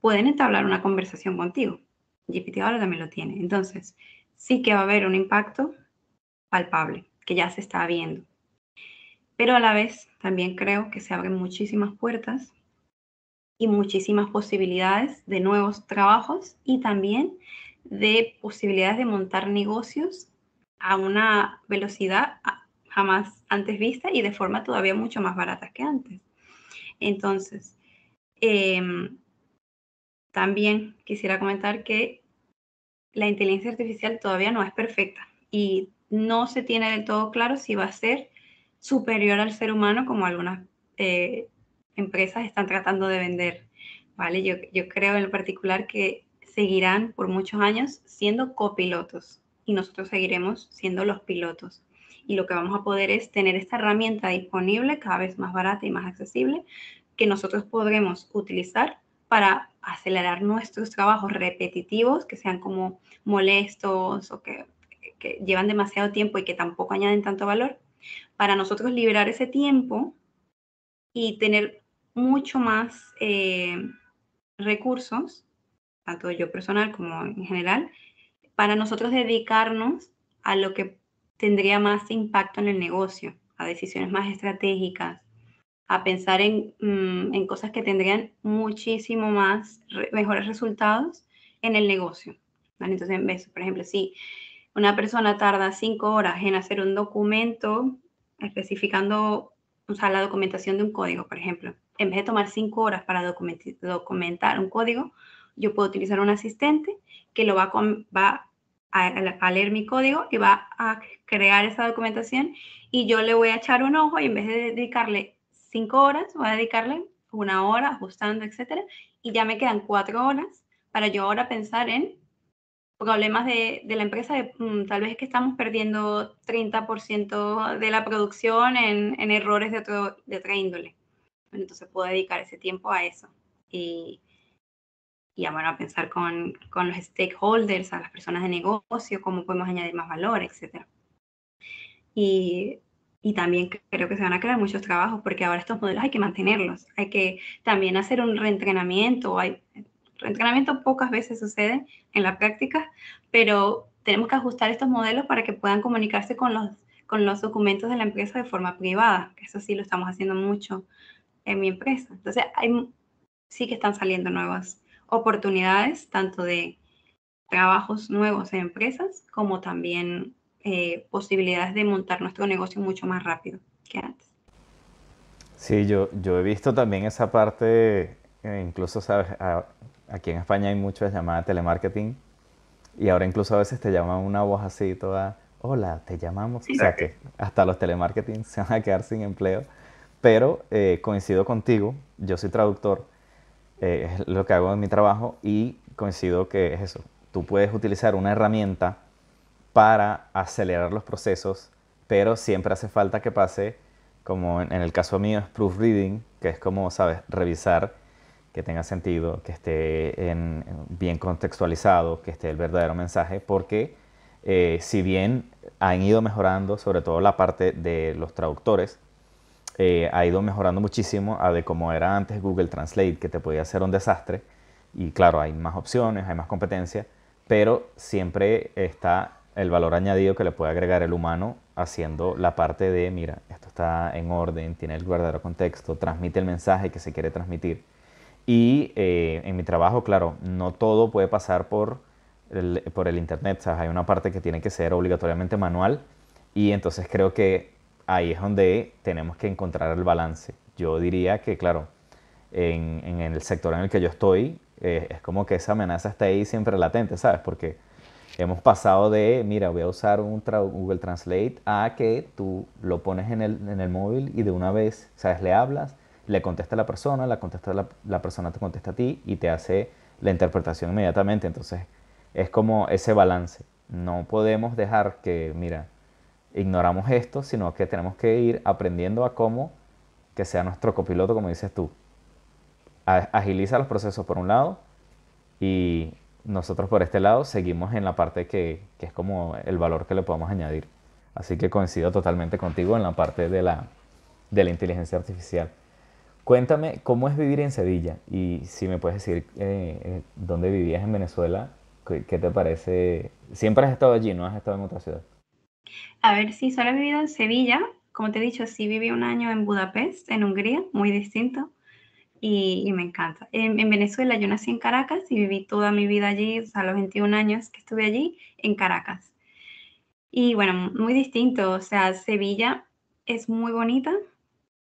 pueden entablar una conversación contigo. GPT ahora también lo tiene. Entonces, sí que va a haber un impacto palpable, que ya se está viendo. Pero a la vez, también creo que se abren muchísimas puertas y muchísimas posibilidades de nuevos trabajos y también de posibilidades de montar negocios a una velocidad ah, jamás antes vista y de forma todavía mucho más barata que antes. Entonces, em, también quisiera comentar que la inteligencia artificial todavía no es perfecta y no se tiene del todo claro si va a ser superior al ser humano como algunas eh, empresas están tratando de vender. ¿vale? Yo, yo creo en particular que seguirán por muchos años siendo copilotos y nosotros seguiremos siendo los pilotos. Y lo que vamos a poder es tener esta herramienta disponible cada vez más barata y más accesible que nosotros podremos utilizar para acelerar nuestros trabajos repetitivos, que sean como molestos o que, que llevan demasiado tiempo y que tampoco añaden tanto valor, para nosotros liberar ese tiempo y tener mucho más eh, recursos, tanto yo personal como en general, para nosotros dedicarnos a lo que tendría más impacto en el negocio, a decisiones más estratégicas, a pensar en, mm, cosas que tendrían muchísimo más, mejores resultados en el negocio. Entonces, por ejemplo, si una persona tarda cinco horas en hacer un documento especificando, o la documentación de un código, por ejemplo, en vez de tomar cinco horas para documentar un código, yo puedo utilizar un asistente que lo va, va a, leer mi código y va a crear esa documentación y yo le voy a echar un ojo y en vez de dedicarle cinco horas, voy a dedicarle una hora ajustando, etcétera, y ya me quedan cuatro horas para yo ahora pensar en problemas de, la empresa, mm, tal vez es que estamos perdiendo 30% de la producción en, errores de, de otra índole entonces puedo dedicar ese tiempo a eso. Y, bueno, a pensar con, con, los stakeholders, a las personas de negocio, cómo podemos añadir más valor, etc. Y, y, también creo que se van a crear muchos trabajos porque ahora estos modelos hay que mantenerlos, hay que también hacer un reentrenamiento. Hay, reentrenamiento pocas veces sucede en la práctica, pero tenemos que ajustar estos modelos para que puedan comunicarse con los, con los documentos de la empresa de forma privada, que eso sí lo estamos haciendo mucho en mi empresa. Entonces, hay, sí que están saliendo nuevas oportunidades, tanto de trabajos nuevos en empresas como también eh, posibilidades de montar nuestro negocio mucho más rápido que antes. Sí, yo, yo he visto también esa parte, eh, incluso, sabes, aquí en España hay muchas llamadas telemarketing y ahora incluso a veces te llaman una voz así toda, hola, te llamamos. o sea que hasta los telemarketing se van a quedar sin empleo pero eh, coincido contigo, yo soy traductor, eh, es lo que hago en mi trabajo y coincido que es eso, tú puedes utilizar una herramienta para acelerar los procesos, pero siempre hace falta que pase, como en, el caso mío es proofreading, que es como, sabes, revisar que tenga sentido, que esté bien contextualizado, que esté el verdadero mensaje, porque eh, si bien han ido mejorando, sobre todo la parte de los traductores, eh, ha ido mejorando muchísimo a de como era antes Google Translate, que te podía hacer un desastre. Y claro, hay más opciones, hay más competencia, pero siempre está el valor añadido que le puede agregar el humano haciendo la parte de, mira, esto está en orden, tiene el verdadero contexto, transmite el mensaje que se quiere transmitir. Y eh, en mi trabajo, claro, no todo puede pasar por el, por el Internet, hay una parte que tiene que ser obligatoriamente manual y entonces creo que ahí es donde tenemos que encontrar el balance. Yo diría que, claro, en, el sector en el que yo estoy, eh, es como que esa amenaza está ahí siempre latente, ¿sabes? Porque hemos pasado de, mira, voy a usar un Google Translate a que tú lo pones en el, móvil y de una vez, ¿sabes? Le hablas, le contesta a la persona, la, contesta la, la persona te contesta a ti y te hace la interpretación inmediatamente. Entonces, es como ese balance. No podemos dejar que, mira, ignoramos esto, sino que tenemos que ir aprendiendo a cómo que sea nuestro copiloto, como dices tú. Agiliza los procesos por un lado y nosotros por este lado seguimos en la parte que, es como el valor que le podemos añadir. Así que coincido totalmente contigo en la parte de la, de la inteligencia artificial. Cuéntame cómo es vivir en Sevilla y si me puedes decir eh, eh, dónde vivías en Venezuela, ¿qué, te parece? Siempre has estado allí, no has estado en otra ciudad. A ver, si solo he vivido en Sevilla. Como te he dicho, sí viví un año en Budapest, en Hungría, muy distinto, y, me encanta. En, Venezuela yo nací en Caracas y viví toda mi vida allí, o sea, los 21 años que estuve allí, en Caracas. Y bueno, muy distinto, o sea, Sevilla es muy bonita,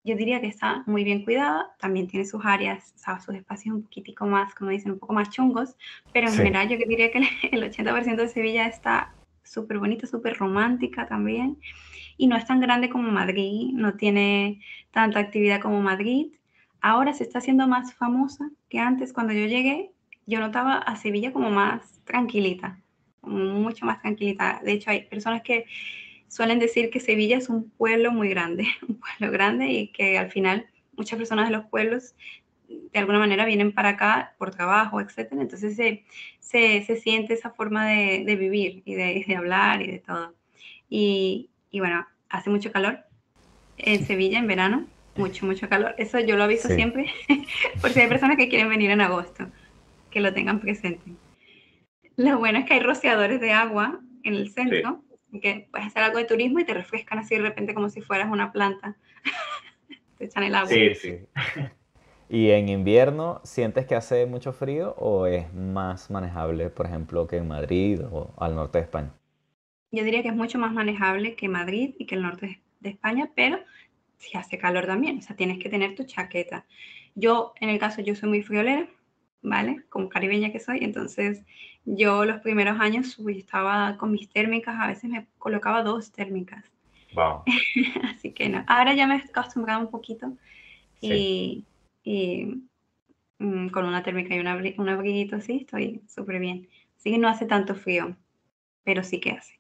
yo diría que está muy bien cuidada, también tiene sus áreas, o sea, sus espacios un poquitico más, como dicen, un poco más chungos, pero en general yo diría que el 80% de Sevilla está súper bonita, súper romántica también. Y no es tan grande como Madrid, no tiene tanta actividad como Madrid. Ahora se está haciendo más famosa que antes. Cuando yo llegué, yo notaba a Sevilla como más tranquilita, mucho más tranquilita. De hecho, hay personas que suelen decir que Sevilla es un pueblo muy grande, un pueblo grande y que al final muchas personas de los pueblos de alguna manera vienen para acá por trabajo, etc. Entonces se, siente esa forma de, vivir y de, hablar y de todo. Y, y bueno, hace mucho calor en Sevilla en verano, mucho, mucho calor. Eso yo lo aviso siempre, por si hay personas que quieren venir en agosto, que lo tengan presente. Lo bueno es que hay rociadores de agua en el centro, que puedes hacer algo de turismo y te refrescan así de repente como si fueras una planta. te echan el agua. Sí, sí. ¿Y en invierno sientes que hace mucho frío o es más manejable, por ejemplo, que en Madrid o al norte de España? Yo diría que es mucho más manejable que Madrid y que el norte de España, pero si hace calor también, o sea, tienes que tener tu chaqueta. Yo, en el caso, yo soy muy friolera, ¿vale? Como caribeña que soy, entonces yo los primeros años estaba con mis térmicas, a veces me colocaba dos térmicas. Wow. Así que no, ahora ya me he acostumbrado un poquito y y mm, con una térmica y un abriguito así estoy súper bien. Así que no hace tanto frío, pero sí que hace.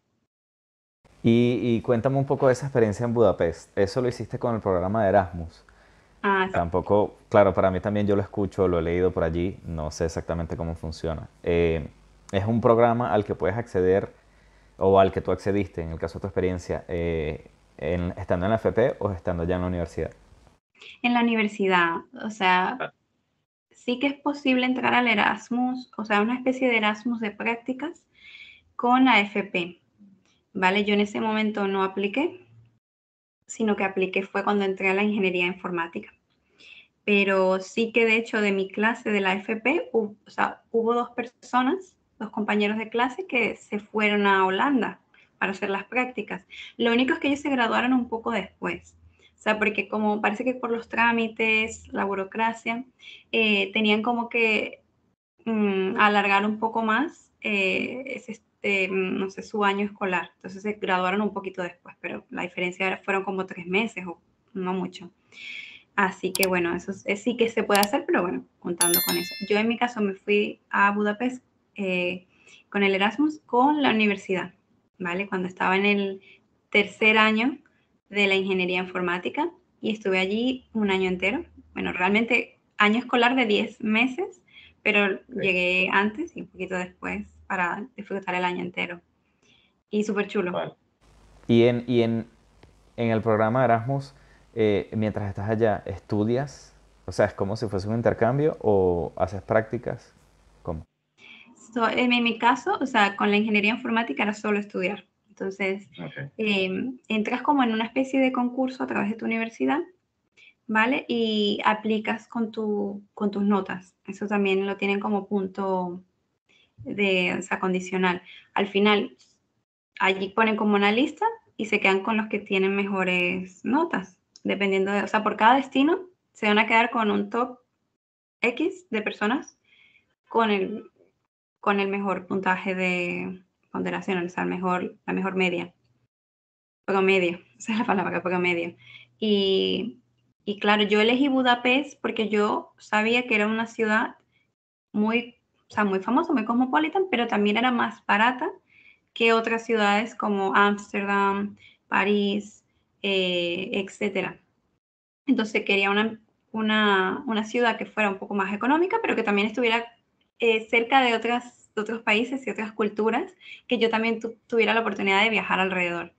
Y, cuéntame un poco de esa experiencia en Budapest. Eso lo hiciste con el programa de Erasmus. Ah, sí. Tampoco, claro, para mí también yo lo escucho, lo he leído por allí, no sé exactamente cómo funciona. Eh, es un programa al que puedes acceder o al que tú accediste, en el caso de tu experiencia, eh, en, estando en la FP o estando ya en la universidad en la universidad. O sea, ah. sí que es posible entrar al Erasmus, o sea, una especie de Erasmus de prácticas con AFP. ¿Vale? Yo en ese momento no apliqué, sino que apliqué fue cuando entré a la ingeniería informática. Pero sí que de hecho de mi clase de la AFP, o sea, hubo dos personas, dos compañeros de clase que se fueron a Holanda para hacer las prácticas. Lo único es que ellos se graduaron un poco después. O sea, porque como parece que por los trámites, la burocracia, eh, tenían como que mm, alargar un poco más eh, este, mm, no sé, su año escolar. Entonces se graduaron un poquito después, pero la diferencia fueron como tres meses o no mucho. Así que bueno, eso sí que se puede hacer, pero bueno, contando con eso. Yo en mi caso me fui a Budapest eh, con el Erasmus, con la universidad, ¿vale? Cuando estaba en el tercer año de la ingeniería informática y estuve allí un año entero. Bueno, realmente año escolar de 10 meses, pero llegué antes y un poquito después para disfrutar el año entero. Y súper chulo. Y, en, y en, en, el programa Erasmus, eh, mientras estás allá, ¿estudias? O sea, ¿es como si fuese un intercambio o haces prácticas? ¿Cómo? en mi caso, o sea, con la ingeniería informática era solo estudiar. Entonces, em, entras como en una especie de concurso a través de tu universidad, ¿vale? Y aplicas con, tu, con tus notas. Eso también lo tienen como punto de, o condicional. Al final, allí ponen como una lista y se quedan con los que tienen mejores notas, dependiendo de, o sea, por cada destino se van a quedar con un top X de personas con el, con el mejor puntaje de, ponderación, o sea, mejor, la mejor media. Poco medio, esa es la palabra, poco medio. Y, claro, yo elegí Budapest porque yo sabía que era una ciudad muy, o sea, muy famosa, muy cosmopolita pero también era más barata que otras ciudades como Ámsterdam, París, eh, etc. Entonces quería una, una, ciudad que fuera un poco más económica, pero que también estuviera eh, cerca de otras de otros países y otras culturas, que yo también tuviera la oportunidad de viajar alrededor.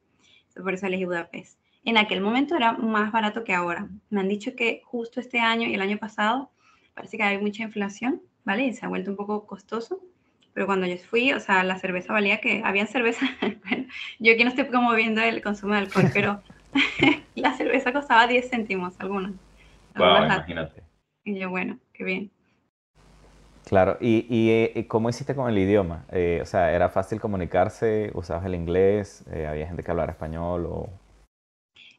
Por eso elegí Budapest. En aquel momento era más barato que ahora. Me han dicho que justo este año y el año pasado parece que hay mucha inflación, ¿vale? Y se ha vuelto un poco costoso. Pero cuando yo fui, o sea, la cerveza valía que... Habían cerveza... bueno, yo aquí no estoy promoviendo el consumo de alcohol, pero la cerveza costaba 10 céntimos algunos. imagínate. Y yo, bueno, qué bien. Claro, ¿y, eh, cómo hiciste con el idioma? Eh, o sea, ¿era fácil comunicarse? ¿Usabas el inglés? Eh, ¿Había gente que hablara español? O...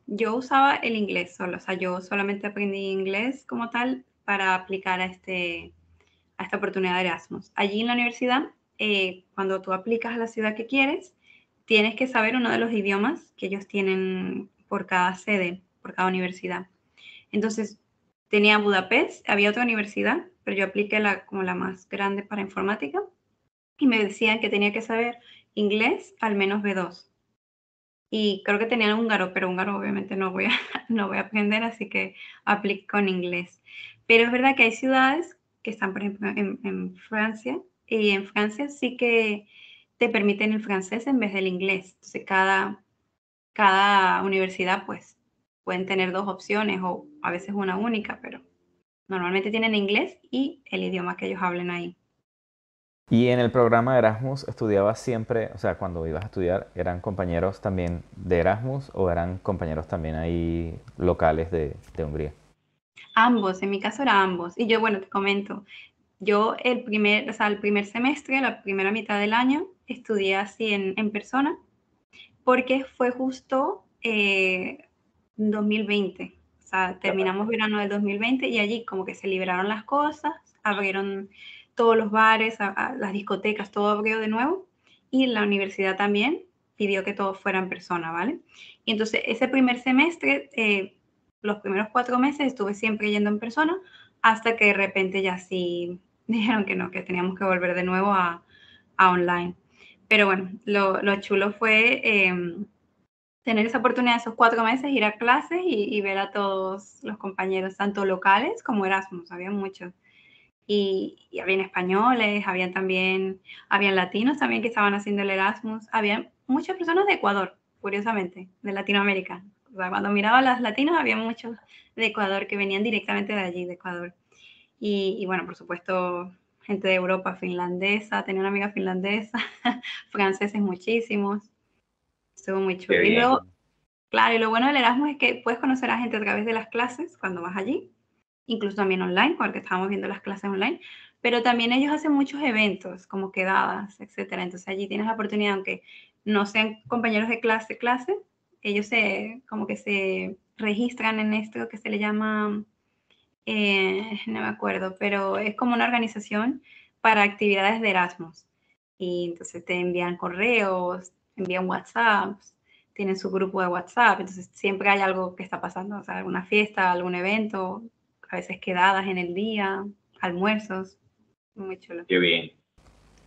Yo usaba el inglés solo, o sea, yo solamente aprendí inglés como tal para aplicar a, este, a esta oportunidad de Erasmus. Allí en la universidad, cuando tú aplicas a la ciudad que quieres, tienes que saber uno de los idiomas que ellos tienen por cada sede, por cada universidad. Entonces, tenía Budapest, había otra universidad, pero yo apliqué la, como la más grande para informática y me decían que tenía que saber inglés al menos B2. Y creo que tenían húngaro, pero húngaro obviamente no voy a, no voy a aprender, así que apliqué con inglés. Pero es verdad que hay ciudades que están, por ejemplo, en, Francia, y en Francia sí que te permiten el francés en vez del inglés. Entonces, cada, cada universidad pues pueden tener dos opciones o a veces una única, pero normalmente tienen inglés y el idioma que ellos hablen ahí. Y en el programa de Erasmus estudiabas siempre, o sea, cuando ibas a estudiar, ¿eran compañeros también de Erasmus o eran compañeros también ahí locales de, de Hungría? Ambos, en mi caso eran ambos. Y yo, bueno, te comento, yo el primer, o sea, el primer semestre, la primera mitad del año, estudié así en, en persona, porque fue justo eh, 2020. O sea, terminamos verano del 2020 y allí como que se liberaron las cosas, abrieron todos los bares, las discotecas, todo abrió de nuevo y la universidad también pidió que todo fuera en persona, ¿vale? Y entonces ese primer semestre, eh, los primeros cuatro meses estuve siempre yendo en persona hasta que de repente ya sí dijeron que no, que teníamos que volver de nuevo a, online. Pero bueno, lo, chulo fue... Em, tener esa oportunidad esos cuatro meses, ir a clases y, ver a todos los compañeros, tanto locales como Erasmus, había muchos. Y, había españoles, habían también, habían latinos también que estaban haciendo el Erasmus, había muchas personas de Ecuador, curiosamente, de Latinoamérica. cuando miraba a las latinas había muchos de Ecuador que venían directamente de allí, de Ecuador. y bueno, por supuesto, gente de Europa, finlandesa, tenía una amiga finlandesa, franceses muchísimos estuvo Y claro, y lo bueno del Erasmus es que puedes conocer a gente a través de las clases cuando vas allí, incluso también online, porque estábamos viendo las clases online, pero también ellos hacen muchos eventos, como quedadas, etcétera. Entonces allí tienes la oportunidad, aunque no sean compañeros de clase, clase, ellos se, como que se registran en esto que se le llama, eh, no me acuerdo, pero es como una organización para actividades de Erasmus. Y entonces te envían correos, envían WhatsApp, tienen su grupo de WhatsApp, entonces siempre hay algo que está pasando, o sea, alguna fiesta, algún evento, a veces quedadas en el día, almuerzos, muy chulo. Qué bien.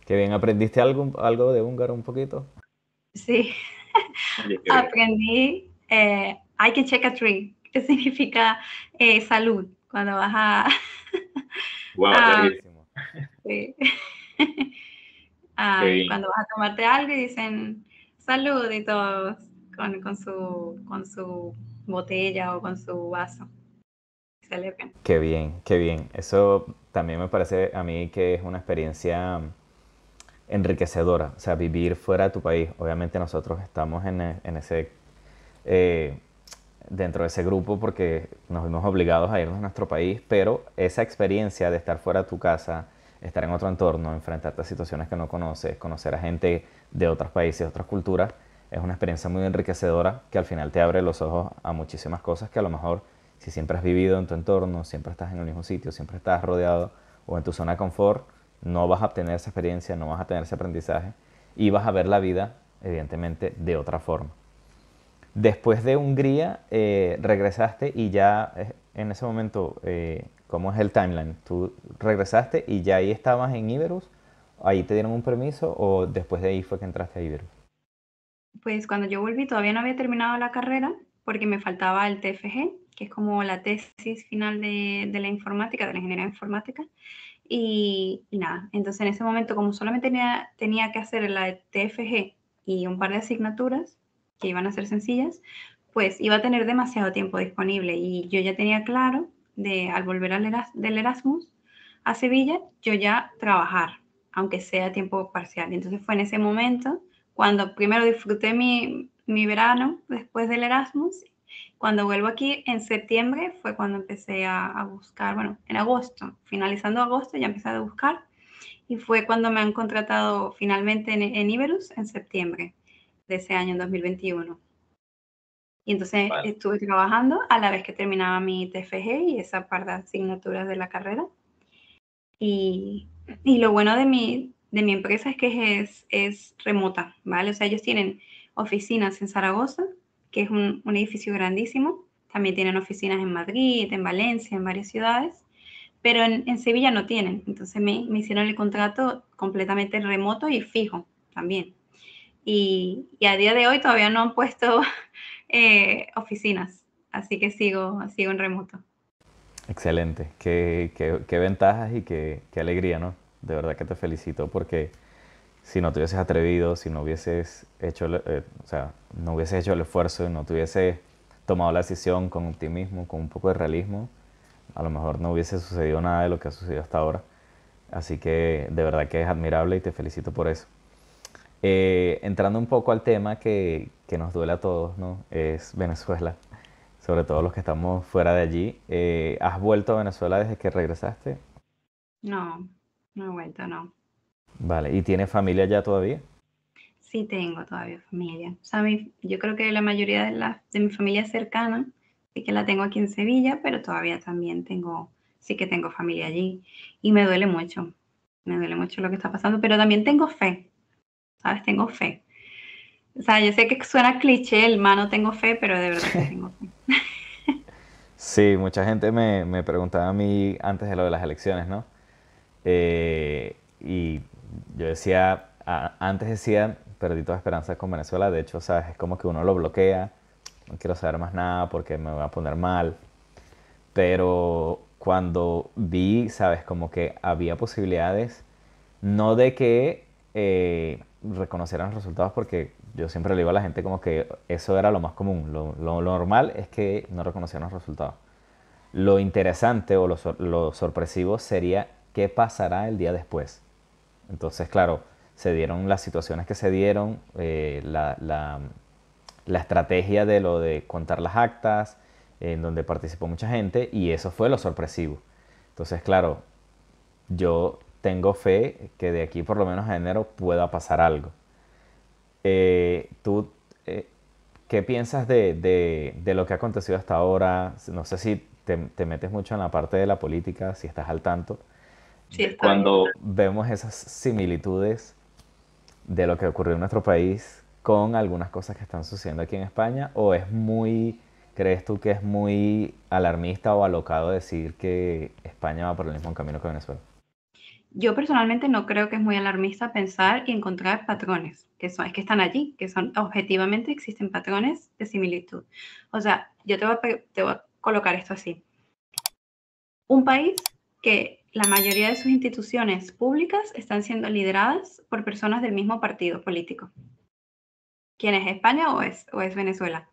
Qué bien, ¿aprendiste algo, algo de húngaro un poquito? Sí, aprendí eh, hay que check a tree, que significa eh, salud, cuando vas a... ¡Guau! sí. cuando vas a tomarte algo y dicen saluditos con, con, su, con su botella o con su vaso. Que bien. Qué bien, qué bien. Eso también me parece a mí que es una experiencia enriquecedora, o sea, vivir fuera de tu país. Obviamente nosotros estamos en, e, ese... Eh, dentro de ese grupo porque nos vimos obligados a irnos a nuestro país, pero esa experiencia de estar fuera de tu casa, estar en otro entorno, enfrentarte a situaciones que no conoces, conocer a gente de otros países, otras culturas, es una experiencia muy enriquecedora que al final te abre los ojos a muchísimas cosas que a lo mejor si siempre has vivido en tu entorno, siempre estás en el mismo sitio, siempre estás rodeado o en tu zona de confort, no vas a obtener esa experiencia, no vas a tener ese aprendizaje y vas a ver la vida, evidentemente, de otra forma. Después de Hungría, eh, regresaste y ya eh, en ese momento eh, ¿Cómo es el timeline? ¿Tú regresaste y ya ahí estabas en Iberus? ¿Ahí te dieron un permiso o después de ahí fue que entraste a Iberus? Pues cuando yo volví todavía no había terminado la carrera porque me faltaba el TFG, que es como la tesis final de, la informática, de la ingeniería informática. Y, nada, entonces en ese momento como solamente tenía, tenía que hacer la TFG y un par de asignaturas que iban a ser sencillas, pues iba a tener demasiado tiempo disponible y yo ya tenía claro de al volver del Erasmus a Sevilla, yo ya trabajar, aunque sea a tiempo parcial. entonces fue en ese momento cuando primero disfruté mi, verano después del Erasmus. Cuando vuelvo aquí en septiembre fue cuando empecé a, buscar, bueno, en agosto, finalizando agosto ya empecé a buscar y fue cuando me han contratado finalmente en, en Iberus en septiembre de ese año, en 2021. Y entonces estuve trabajando a la vez que terminaba mi TFG y esa par de asignaturas de la carrera. Y, y, lo bueno de mi, de mi empresa es que es, es remota, ¿vale? O sea, ellos tienen oficinas en Zaragoza, que es un, un edificio grandísimo. También tienen oficinas en Madrid, en Valencia, en varias ciudades pero en, en, Sevilla no tienen. Entonces me, me, hicieron el contrato completamente remoto y fijo también. Y, y, a día de hoy todavía no han puesto eh, oficinas. Así que sigo, sigo en remoto. Excelente, qué, ventajas y qué, alegría, ¿no? De verdad que te felicito porque si no te hubieses atrevido, si no hubieses hecho, eh, o sea, no hubieses hecho el esfuerzo y no te hubieses tomado la decisión con optimismo, con un poco de realismo, a lo mejor no hubiese sucedido nada de lo que ha sucedido hasta ahora. Así que de verdad que es admirable y te felicito por eso. Eh, entrando un poco al tema que, nos duele a todos, ¿no? Es Venezuela, sobre todo los que estamos fuera de allí. Eh, ¿Has vuelto a Venezuela desde que regresaste? No, no he vuelto, no. Vale, ¿y tiene familia ya todavía? Sí, tengo todavía familia. O yo creo que la mayoría de, de mi familia cercana, sí que la tengo aquí en Sevilla, pero todavía también tengo, sí que tengo familia allí. Y me duele mucho, me duele mucho lo que está pasando, pero también tengo fe ¿sabes? Tengo fe. O sea, yo sé que suena cliché el mano tengo fe, pero de verdad que tengo fe. sí, mucha gente me, me, preguntaba a mí antes de lo de las elecciones, ¿no? Eh, y yo decía, antes decía, perdí toda esperanza con Venezuela, de hecho, ¿sabes? Es como que uno lo bloquea, no quiero saber más nada porque me voy a poner mal. Pero cuando vi, ¿sabes? Como que había posibilidades, no de que... Eh, reconocieran los resultados porque yo siempre le digo a la gente como que eso era lo más común. Lo, normal es que no reconocieran los resultados. Lo interesante o lo, sorpresivo sería qué pasará el día después. Entonces, claro, se dieron las situaciones que se dieron, eh, la, la, estrategia de lo de contar las actas, en donde participó mucha gente, y eso fue lo sorpresivo. Entonces, claro, yo tengo fe que de aquí por lo menos a enero pueda pasar algo. Eh, ¿Tú eh, qué piensas de, lo que ha acontecido hasta ahora? No sé si te, metes mucho en la parte de la política, si estás al tanto. Cuando vemos esas similitudes de lo que ocurrió en nuestro país con algunas cosas que están sucediendo aquí en España, o es muy, crees tú que es muy alarmista o alocado decir que España va por el mismo camino que Venezuela? Yo personalmente no creo que es muy alarmista pensar y encontrar patrones, que son, es que están allí, que son objetivamente existen patrones de similitud. O sea, yo te voy a, colocar esto así. Un país que la mayoría de sus instituciones públicas están siendo lideradas por personas del mismo partido político. ¿Quién es España o es, o es Venezuela?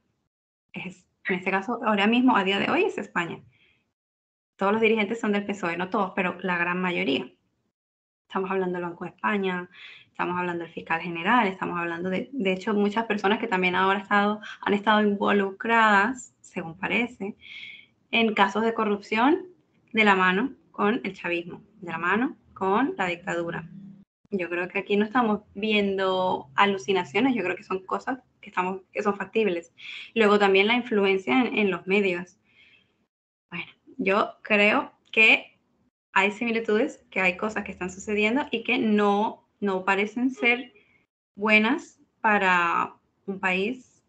en este caso, ahora mismo, a día de hoy, es España. Todos los dirigentes son del PSOE, no todos, pero la gran mayoría. Estamos hablando del Banco de España, estamos hablando del fiscal general, estamos hablando de, de hecho, muchas personas que también ahora estado, han estado involucradas, según parece, en casos de corrupción de la mano con el chavismo, de la mano con la dictadura. Yo creo que aquí no estamos viendo alucinaciones, yo creo que son cosas que, estamos, que son factibles. Luego también la influencia en, en los medios. Bueno, yo creo que hay similitudes, que hay cosas que están sucediendo y que no, no parecen ser buenas para un país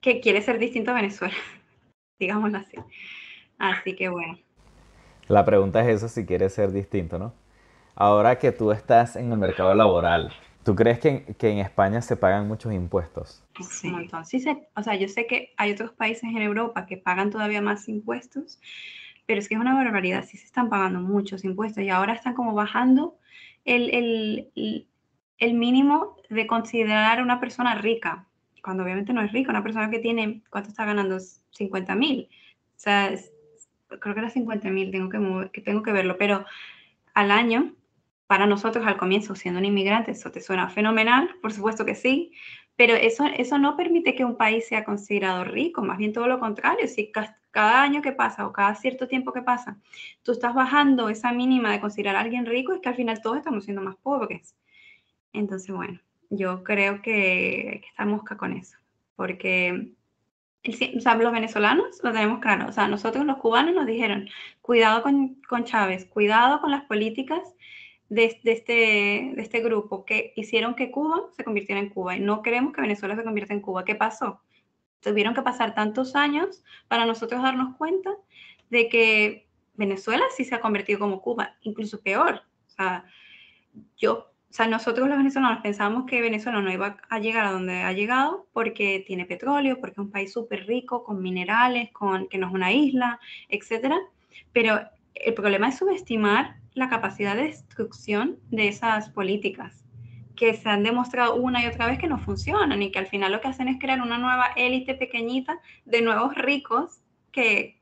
que quiere ser distinto a Venezuela, digámoslo así. Así que bueno. La pregunta es eso, si quiere ser distinto, ¿no? Ahora que tú estás en el mercado laboral, ¿tú crees que, en, que en España se pagan muchos impuestos? Pues sí, un montón. Sí, o sea, yo sé que hay otros países en Europa que pagan todavía más impuestos, pero es que es una barbaridad, sí se están pagando muchos impuestos y ahora están como bajando el, mínimo de considerar a una persona rica, cuando obviamente no es rica, una persona que tiene, ¿cuánto está ganando? 50 mil. O sea, creo que era 50 mil, tengo que, tengo que verlo, pero al año, para nosotros al comienzo, siendo un inmigrante, eso te suena fenomenal, por supuesto que sí, pero eso, eso no permite que un país sea considerado rico, más bien todo lo contrario, si cada año que pasa o cada cierto tiempo que pasa, tú estás bajando esa mínima de considerar a alguien rico, es que al final todos estamos siendo más pobres. Entonces, bueno, yo creo que hay que mosca con eso, porque los venezolanos lo tenemos claro, o sea, nosotros los cubanos nos dijeron, cuidado con, con Chávez, cuidado con las políticas de, este, de este grupo que hicieron que Cuba se convirtiera en Cuba y no queremos que Venezuela se convierta en Cuba. ¿Qué pasó? tuvieron que pasar tantos años para nosotros darnos cuenta de que Venezuela sí se ha convertido como Cuba, incluso peor. O sea, yo, nosotros los venezolanos pensábamos que Venezuela no iba a llegar a donde ha llegado porque tiene petróleo, porque es un país súper rico, con minerales, con que no es una isla, etc. Pero el problema es subestimar la capacidad de destrucción de esas políticas que se han demostrado una y otra vez que no funcionan y que al final lo que hacen es crear una nueva élite pequeñita de nuevos ricos que,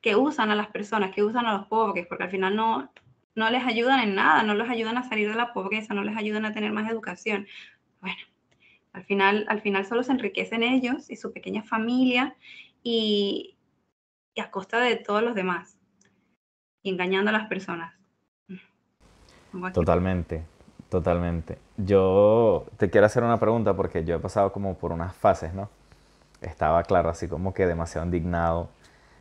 que usan a las personas, que usan a los pobres, porque al final no, no les ayudan en nada, no los ayudan a salir de la pobreza, no les ayudan a tener más educación. Bueno, al final, al final solo se enriquecen ellos y su pequeña familia y, a costa de todos los demás, y engañando a las personas. Mm. Totalmente, Totalmente. Yo te quiero hacer una pregunta porque yo he pasado como por unas fases, ¿no? Estaba, claro, así como que demasiado indignado.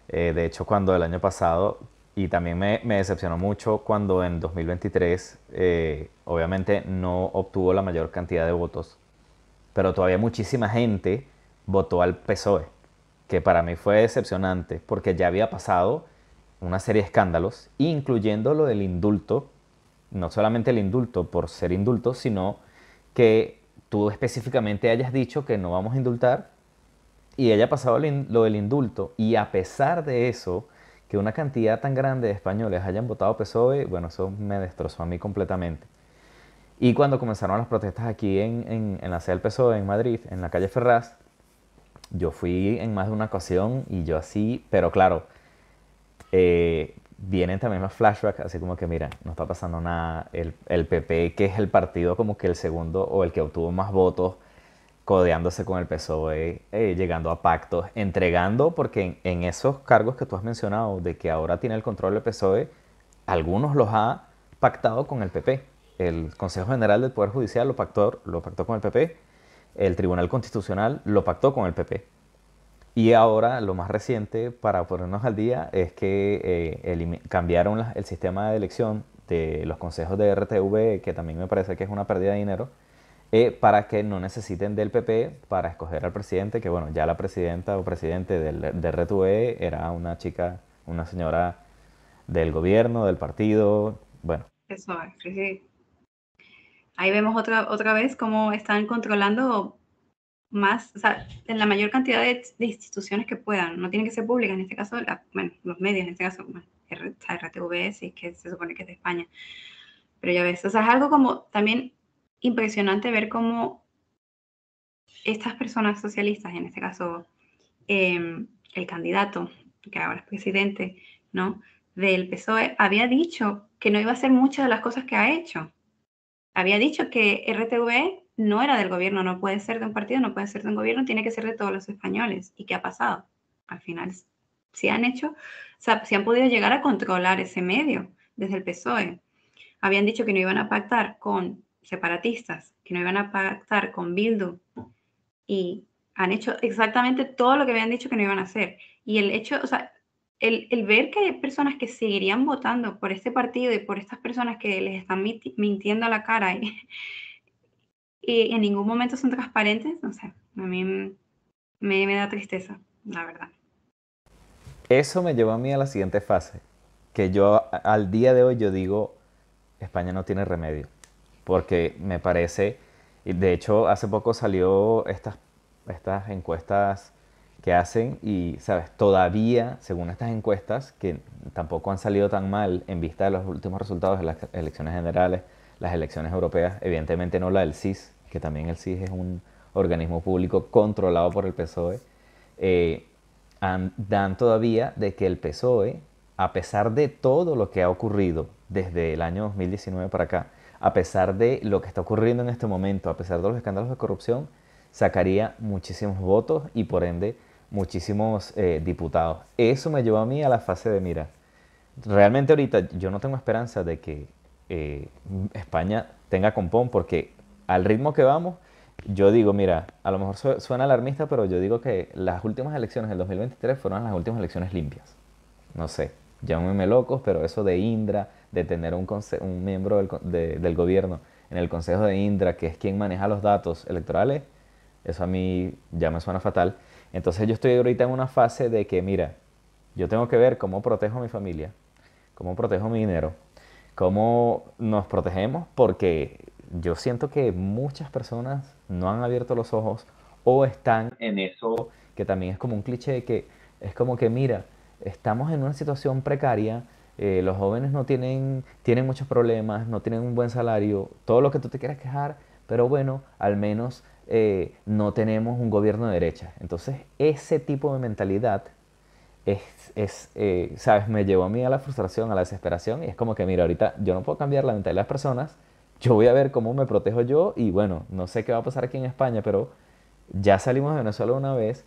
Eh, de hecho, cuando el año pasado, y también me, decepcionó mucho cuando en 2023, eh, obviamente no obtuvo la mayor cantidad de votos, pero todavía muchísima gente votó al PSOE, que para mí fue decepcionante porque ya había pasado una serie de escándalos, incluyendo lo del indulto no solamente el indulto por ser indulto, sino que tú específicamente hayas dicho que no vamos a indultar y haya pasado lo del indulto y a pesar de eso, que una cantidad tan grande de españoles hayan votado PSOE, bueno, eso me destrozó a mí completamente. Y cuando comenzaron las protestas aquí en, la sede del PSOE en Madrid, en la calle Ferraz, yo fui en más de una ocasión y yo así, pero claro, eh, vienen también más flashbacks, así como que, mira, no está pasando nada, el, PP, que es el partido como que el segundo o el que obtuvo más votos, codeándose con el PSOE, eh, llegando a pactos, entregando, porque en, esos cargos que tú has mencionado, de que ahora tiene el control el PSOE, algunos los ha pactado con el PP. El Consejo General del Poder Judicial lo pactó, lo pactó con el PP, el Tribunal Constitucional lo pactó con el PP. Y ahora lo más reciente para ponernos al día es que eh, cambiaron el sistema de elección de los consejos de RTV, que también me parece que es una pérdida de dinero, eh, para que no necesiten del PP para escoger al presidente, que bueno, ya la presidenta o presidente de RTV era una chica, una señora del gobierno, del partido, bueno. Eso es, Ahí vemos otra, otra vez cómo están controlando más, o sea, en la mayor cantidad de, instituciones que puedan, no tienen que ser públicas, en este caso, bueno, los medios, en este caso, RTV, si es que se supone que es de España, pero ya ves, o sea, es algo como también impresionante ver cómo estas personas socialistas, en este caso, em, el candidato, que ahora es presidente, ¿no? Del PSOE, había dicho que no iba a hacer muchas de las cosas que ha hecho. Había dicho que RTV no era del gobierno, no puede ser de un partido, no puede ser de un gobierno, tiene que ser de todos los españoles. ¿Y qué ha pasado? Al final se han hecho, o sea, se han podido llegar a controlar ese medio desde el PSOE. Habían dicho que no iban a pactar con separatistas, que no iban a pactar con Bildu y han hecho exactamente todo lo que habían dicho que no iban a hacer. Y el hecho, o sea, el, el ver que hay personas que seguirían votando por este partido y por estas personas que les están mintiendo a la cara y, y eh, en ningún momento son transparentes, no sé, a mí me, me, da tristeza, la verdad. Eso me llevó a mí a la siguiente fase, que yo al día de hoy yo digo, España no tiene remedio, porque me parece, y de hecho hace poco salió estas, estas encuestas que hacen y, sabes, todavía, según estas encuestas, que tampoco han salido tan mal en vista de los últimos resultados de las elecciones generales, las elecciones europeas, evidentemente no la del CIS, que también el CIS es un organismo público controlado por el PSOE, eh, dan todavía de que el PSOE, a pesar de todo lo que ha ocurrido desde el año 2019 para acá, a pesar de lo que está ocurriendo en este momento, a pesar de los escándalos de corrupción, sacaría muchísimos votos y por ende muchísimos eh, diputados. Eso me llevó a mí a la fase de, mira, realmente ahorita yo no tengo esperanza de que eh, España tenga compón porque al ritmo que vamos, yo digo, mira, a lo mejor suena alarmista, pero yo digo que las últimas elecciones del 2023 fueron las últimas elecciones limpias. No sé, llámeme locos, pero eso de Indra, de tener un, miembro del, del, gobierno en el Consejo de Indra, que es quien maneja los datos electorales, eso a mí ya me suena fatal. Entonces yo estoy ahorita en una fase de que, mira, yo tengo que ver cómo protejo a mi familia, cómo protejo mi dinero, cómo nos protegemos, porque yo siento que muchas personas no han abierto los ojos o están en eso, que también es como un cliché de que es como que, mira, estamos en una situación precaria, eh, los jóvenes no tienen, tienen muchos problemas, no tienen un buen salario, todo lo que tú te quieras quejar, pero bueno, al menos eh, no tenemos un gobierno de derecha. Entonces, ese tipo de mentalidad es, es eh, ¿sabes? Me llevó a mí a la frustración, a la desesperación, y es como que, mira, ahorita yo no puedo cambiar la mentalidad de las personas, yo voy a ver cómo me protejo yo y bueno, no sé qué va a pasar aquí en España, pero ya salimos de Venezuela una vez.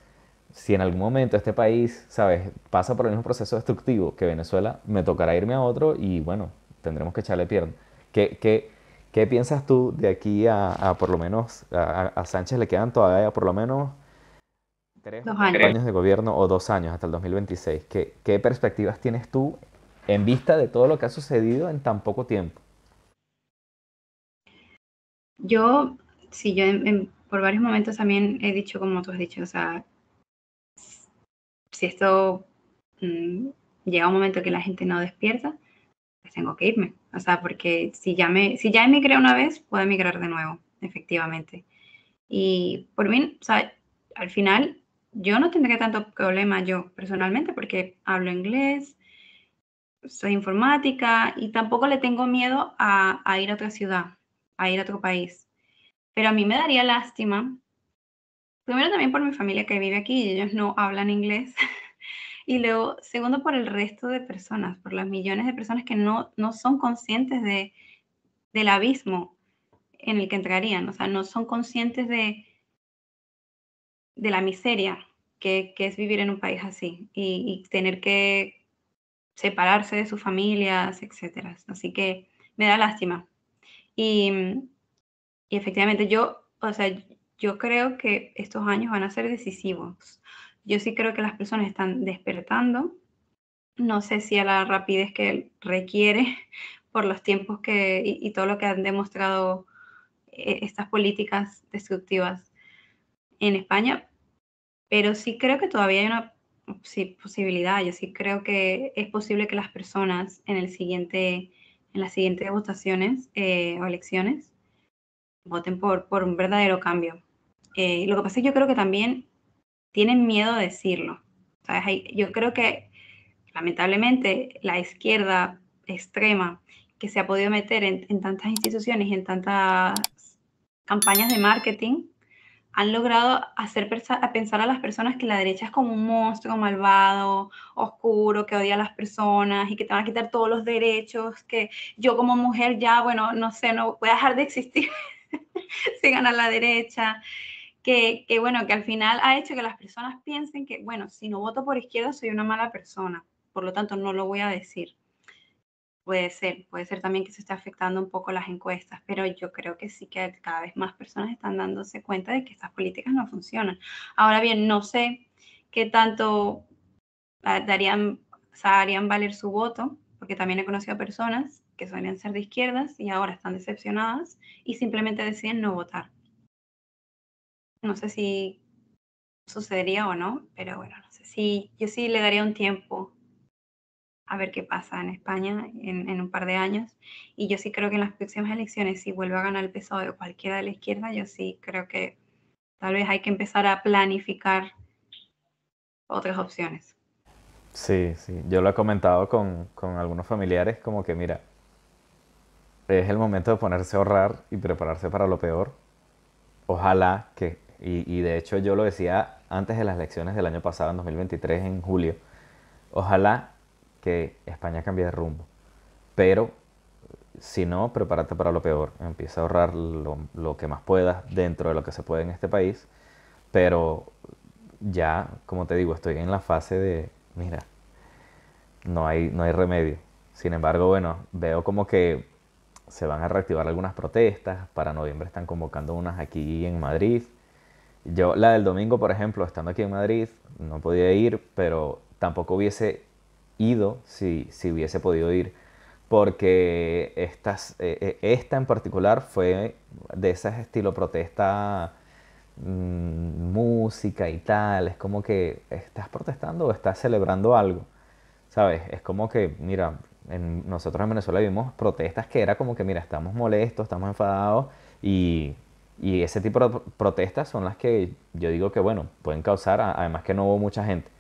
Si en algún momento este país, ¿sabes?, pasa por el mismo proceso destructivo que Venezuela, me tocará irme a otro y bueno, tendremos que echarle pierna. ¿Qué, qué, qué piensas tú de aquí a, por lo menos, a, Sánchez le quedan todavía por lo menos tres años. de gobierno o dos años hasta el 2026? ¿Qué, ¿Qué perspectivas tienes tú en vista de todo lo que ha sucedido en tan poco tiempo? Yo, si yo por varios momentos también he dicho, como tú has dicho, o sea, si esto mm, llega un momento que la gente no despierta, pues tengo que irme. O sea, porque si ya, si ya emigré una vez, puedo emigrar de nuevo, efectivamente. Y por mí, o sea, al final, yo no tendría tanto problema yo personalmente, porque hablo inglés, soy informática y tampoco le tengo miedo a ir a otra ciudad a ir a otro país. Pero a mí me daría lástima, primero también por mi familia que vive aquí y ellos no hablan inglés. Y luego, segundo, por el resto de personas, por las millones de personas que no, no son conscientes de, del abismo en el que entrarían, o sea, no son conscientes de, la miseria que, es vivir en un país así y, y tener que separarse de sus familias, etc. Así que me da lástima, Mm, y, efectivamente yo, o sea, yo creo que estos años van a ser decisivos. Yo sí creo que las personas están despertando. No sé si a la rapidez que requiere por los tiempos que, y, y todo lo que han demostrado eh, estas políticas destructivas en España, pero sí creo que todavía hay una posibilidad, yo sí creo que es posible que las personas en el siguiente en las siguientes votaciones eh, o elecciones voten por, por un verdadero cambio. Eh, lo que pasa es que yo creo que también tienen miedo de decirlo. Yo creo que lamentablemente la izquierda extrema que se ha podido meter en, en tantas instituciones y en tantas campañas de marketing han logrado hacer pensar a las personas que la derecha es como un monstruo malvado, oscuro, que odia a las personas y que te van a quitar todos los derechos, que yo como mujer ya, bueno, no sé, no voy a dejar de existir si gana la derecha, que, que bueno, que al final ha hecho que las personas piensen que, bueno, si no voto por izquierda soy una mala persona, por lo tanto no lo voy a decir. Puede ser, puede ser también que se esté afectando un poco las encuestas, pero yo creo que sí que cada vez más personas están dándose cuenta de que estas políticas no funcionan. Ahora bien, no sé qué tanto ah, darían, o sea, harían valer su voto, porque también he conocido personas que suelen ser de izquierdas y ahora están decepcionadas y simplemente deciden no votar. No sé si sucedería o no, pero bueno, no sé si yo sí le daría un tiempo a ver qué pasa en España en, un par de años. Y yo sí creo que en las próximas elecciones, si vuelve a ganar el PSOE o cualquiera de la izquierda, yo sí creo que tal vez hay que empezar a planificar otras opciones. Sí, sí, yo lo he comentado con, con algunos familiares, como que mira, es el momento de ponerse a ahorrar y prepararse para lo peor. Ojalá que, y, y de hecho yo lo decía antes de las elecciones del año pasado, en 2023, en julio, ojalá que España cambie de rumbo. Pero si no, prepárate para lo peor. Empieza a ahorrar lo, lo, que más puedas dentro de lo que se puede en este país. Pero ya, como te digo, estoy en la fase de, mira, no hay, no hay remedio. Sin embargo, bueno, veo como que se van a reactivar algunas protestas. Para noviembre están convocando unas aquí en Madrid. Yo, la del domingo, por ejemplo, estando aquí en Madrid, no podía ir, pero tampoco hubiese ido si, hubiese podido ir, porque estas, eh, eh, esta en particular fue de ese estilo protesta mm, música y tal, es como que estás protestando o estás celebrando algo, ¿sabes? Es como que, mira, en, nosotros en Venezuela vimos protestas que era como que, mira, estamos molestos, estamos enfadados y, y ese tipo de protestas son las que yo digo que, bueno, pueden causar, además que no hubo mucha gente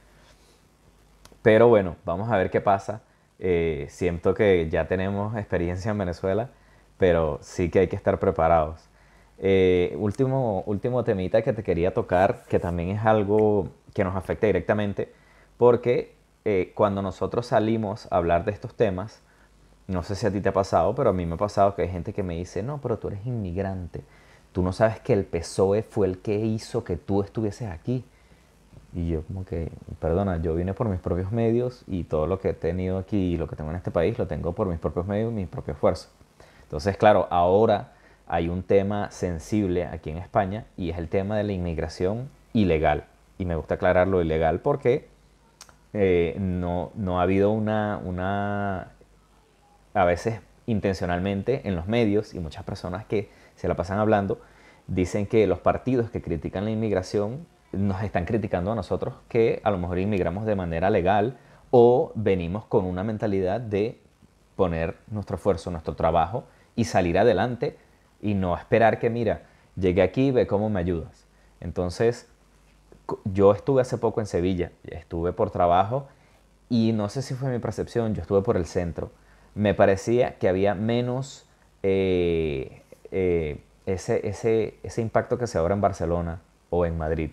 pero bueno, vamos a ver qué pasa. Eh, siento que ya tenemos experiencia en Venezuela, pero sí que hay que estar preparados. Eh, último, último temita que te quería tocar, que también es algo que nos afecta directamente, porque eh, cuando nosotros salimos a hablar de estos temas, no sé si a ti te ha pasado, pero a mí me ha pasado que hay gente que me dice, no, pero tú eres inmigrante, tú no sabes que el PSOE fue el que hizo que tú estuvieses aquí. Y yo como que, perdona, yo vine por mis propios medios y todo lo que he tenido aquí y lo que tengo en este país lo tengo por mis propios medios y mi propio esfuerzo. Entonces, claro, ahora hay un tema sensible aquí en España y es el tema de la inmigración ilegal. Y me gusta aclarar lo ilegal porque eh, no, no, ha habido una, una, a veces intencionalmente en los medios y muchas personas que se la pasan hablando, dicen que los partidos que critican la inmigración nos están criticando a nosotros que a lo mejor inmigramos de manera legal o venimos con una mentalidad de poner nuestro esfuerzo, nuestro trabajo y salir adelante y no esperar que, mira, llegué aquí, ve cómo me ayudas. Entonces, yo estuve hace poco en Sevilla, estuve por trabajo y no sé si fue mi percepción, yo estuve por el centro. Me parecía que había menos eh, eh, ese, impacto que se abre en Barcelona o en Madrid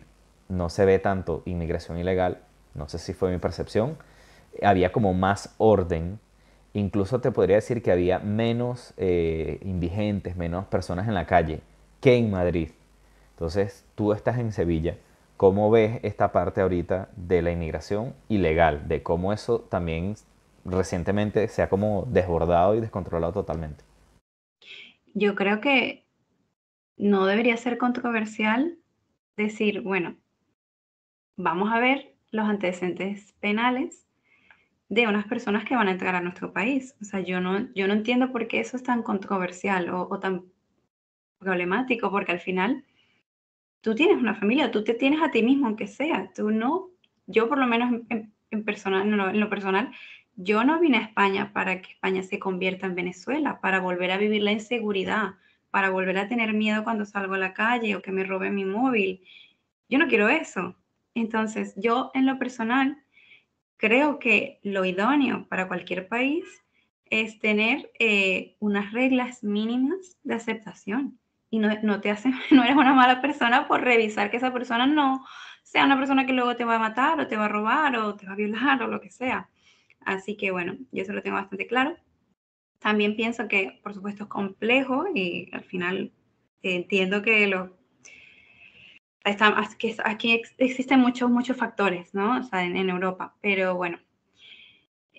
no se ve tanto inmigración ilegal, no sé si fue mi percepción, había como más orden, incluso te podría decir que había menos eh, indigentes, menos personas en la calle que en Madrid. Entonces, tú estás en Sevilla, ¿cómo ves esta parte ahorita de la inmigración ilegal? De cómo eso también recientemente se ha como desbordado y descontrolado totalmente. Yo creo que no debería ser controversial decir, bueno, vamos a ver los antecedentes penales de unas personas que van a entrar a nuestro país. O sea, yo no, yo no entiendo por qué eso es tan controversial o, tan problemático, porque al final tú tienes una familia, tú te tienes a ti mismo, aunque sea, tú no, yo por lo menos en, personal, en lo, en lo personal, yo no vine a España para que España se convierta en Venezuela, para volver a vivir la inseguridad, para volver a tener miedo cuando salgo a la calle o que me roben mi móvil. Yo no quiero eso. Entonces, yo en lo personal creo que lo idóneo para cualquier país es tener eh, unas reglas mínimas de aceptación. Y no, te hace, no eres una mala persona por revisar que esa persona no sea una persona que luego te va a matar o te va a robar o te va a violar o lo que sea. Así que bueno, yo eso lo tengo bastante claro. También pienso que, por supuesto, es complejo y al final eh, entiendo que los aquí existen muchos, muchos factores, ¿no? O sea, en, Europa, pero bueno.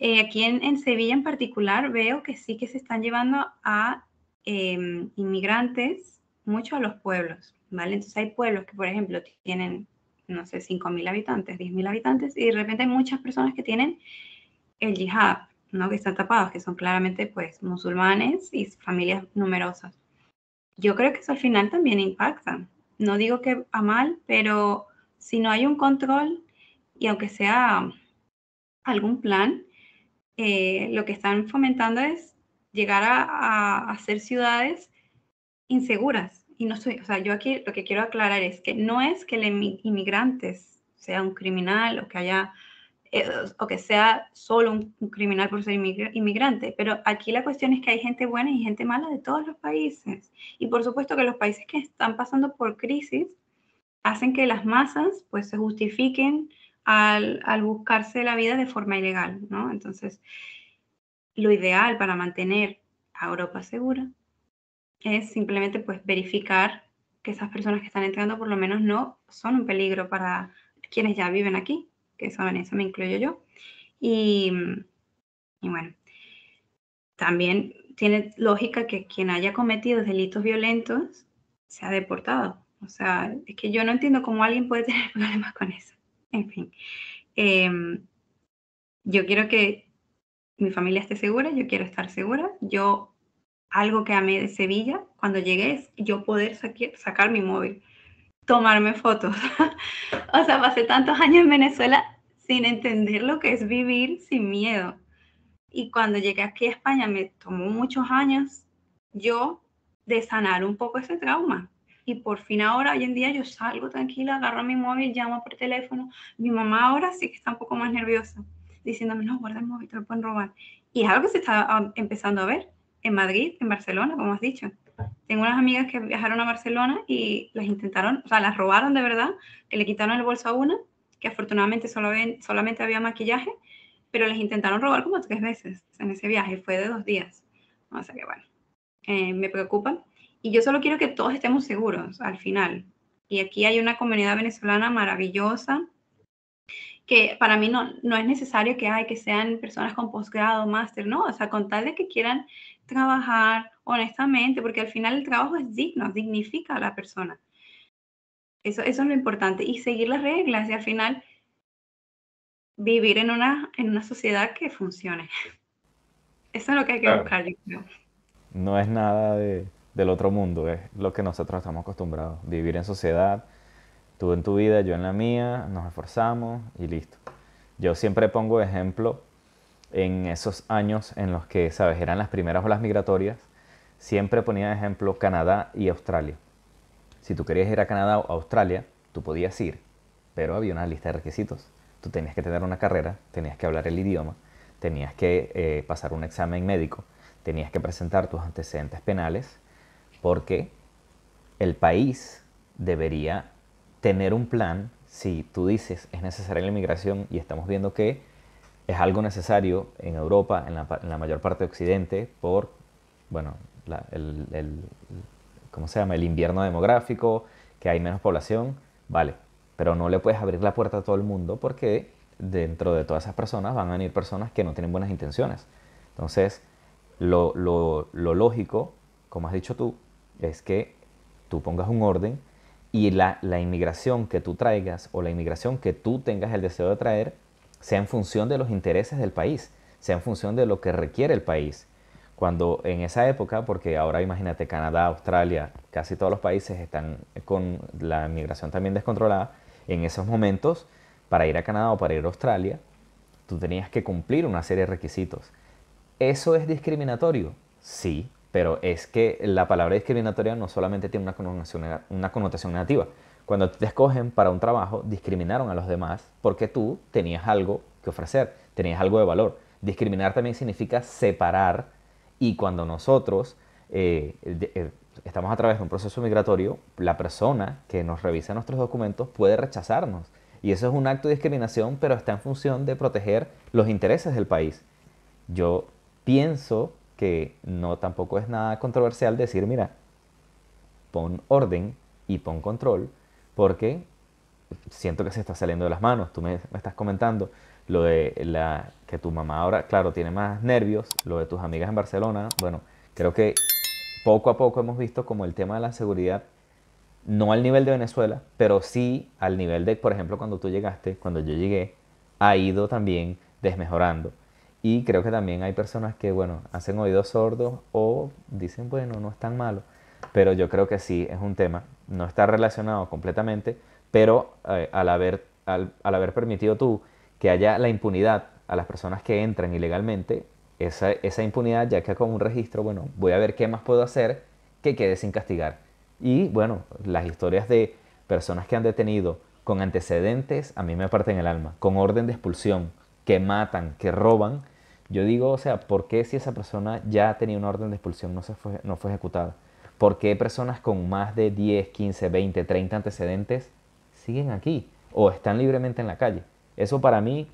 Eh, aquí en, en, Sevilla en particular veo que sí que se están llevando a em, inmigrantes mucho a los pueblos, ¿vale? Entonces hay pueblos que, por ejemplo, tienen, no sé, 5.000 habitantes, 10.000 habitantes, y de repente hay muchas personas que tienen el yihad, ¿no? Que están tapados, que son claramente, pues, musulmanes y familias numerosas. Yo creo que eso al final también impacta, no digo que a mal, pero si no hay un control y aunque sea algún plan, eh, lo que están fomentando es llegar a, hacer ciudades inseguras. Y no soy, yo aquí lo que quiero aclarar es que no es que el inmigrantes sea un criminal o que haya eh, o que sea solo un, criminal por ser inmigrante, pero aquí la cuestión es que hay gente buena y gente mala de todos los países. Y por supuesto que los países que están pasando por crisis hacen que las masas pues se justifiquen al, al buscarse la vida de forma ilegal, ¿no? Entonces, lo ideal para mantener a Europa segura es simplemente pues verificar que esas personas que están entrando por lo menos no son un peligro para quienes ya viven aquí que eso, eso me incluyo yo. Y, bueno, también tiene lógica que quien haya cometido delitos violentos sea deportado. O sea, es que yo no entiendo cómo alguien puede tener problemas con eso. En fin, em, yo quiero que mi familia esté segura, yo quiero estar segura. Yo, algo que amé de Sevilla cuando llegué es yo poder sacar mi móvil tomarme fotos. o sea, pasé tantos años en Venezuela sin entender lo que es vivir sin miedo. Y cuando llegué aquí a España me tomó muchos años yo de sanar un poco ese trauma. Y por fin ahora, hoy en día, yo salgo tranquila, agarro mi móvil, llamo por teléfono. Mi mamá ahora sí que está un poco más nerviosa, diciéndome, no, guarda el móvil, te lo pueden robar. Y es algo que se está ah, empezando a ver en Madrid, en Barcelona, como has dicho. Tengo unas amigas que viajaron a Barcelona y las intentaron, o sea, las robaron de verdad, que le quitaron el bolso a una, que afortunadamente solo solamente había maquillaje, pero les intentaron robar como tres veces en ese viaje, fue de dos días. O sea que bueno, eh, me preocupan, Y yo solo quiero que todos estemos seguros al final. Y aquí hay una comunidad venezolana maravillosa, que para mí no, no es necesario que, hay que sean personas con posgrado, máster, no, o sea, con tal de que quieran trabajar honestamente, porque al final el trabajo es digno, dignifica a la persona. Eso, eso es lo importante, y seguir las reglas y al final vivir en una, en una sociedad que funcione. Eso es lo que hay que buscar, No es nada del otro mundo, es lo que nosotros estamos acostumbrados, vivir en sociedad Tú en tu vida, yo en la mía, nos esforzamos y listo. Yo siempre pongo ejemplo en esos años en los que, sabes, eran las primeras olas migratorias, siempre ponía ejemplo Canadá y Australia. Si tú querías ir a Canadá o Australia, tú podías ir, pero había una lista de requisitos. Tú tenías que tener una carrera, tenías que hablar el idioma, tenías que eh, pasar un examen médico, tenías que presentar tus antecedentes penales, porque el país debería tener un plan, si tú dices es necesaria la inmigración y estamos viendo que es algo necesario en Europa, en la, mayor parte de Occidente, por, bueno, el, el, ¿cómo se llama? El invierno demográfico, que hay menos población, vale, pero no le puedes abrir la puerta a todo el mundo porque dentro de todas esas personas van a venir personas que no tienen buenas intenciones. Entonces, lo, lo, lo lógico, como has dicho tú, es que tú pongas un orden y la, inmigración que tú traigas o la inmigración que tú tengas el deseo de traer sea en función de los intereses del país, sea en función de lo que requiere el país. Cuando en esa época, porque ahora imagínate Canadá, Australia, casi todos los países están con la inmigración también descontrolada, en esos momentos, para ir a Canadá o para ir a Australia, tú tenías que cumplir una serie de requisitos. ¿Eso es discriminatorio? Sí, pero es que la palabra discriminatoria no solamente tiene una connotación, una negativa. Cuando te escogen para un trabajo, discriminaron a los demás porque tú tenías algo que ofrecer, tenías algo de valor. Discriminar también significa separar y cuando nosotros eh, eh, estamos a través de un proceso migratorio, la persona que nos revisa nuestros documentos puede rechazarnos. Y eso es un acto de discriminación, pero está en función de proteger los intereses del país. Yo pienso que no tampoco es nada controversial decir, mira, pon orden y pon control, porque siento que se está saliendo de las manos. Tú me, estás comentando lo de la, que tu mamá ahora, claro, tiene más nervios, lo de tus amigas en Barcelona. Bueno, creo que poco a poco hemos visto como el tema de la seguridad, no al nivel de Venezuela, pero sí al nivel de, por ejemplo, cuando tú llegaste, cuando yo llegué, ha ido también desmejorando. Y creo que también hay personas que, bueno, hacen oídos sordos o dicen, bueno, no es tan malo. Pero yo creo que sí, es un tema. No está relacionado completamente, pero eh, al, haber, al, haber permitido tú que haya la impunidad a las personas que entran ilegalmente, esa, esa, impunidad, ya que con un registro, bueno, voy a ver qué más puedo hacer que quede sin castigar. Y bueno, las historias de personas que han detenido con antecedentes a mí me parten el alma, con orden de expulsión, que matan, que roban, yo digo, o sea, ¿por qué si esa persona ya tenía una orden de expulsión no, fue, no fue ejecutada? ¿Por qué personas con más de 10, 15, 20, 30 antecedentes siguen aquí o están libremente en la calle? Eso para mí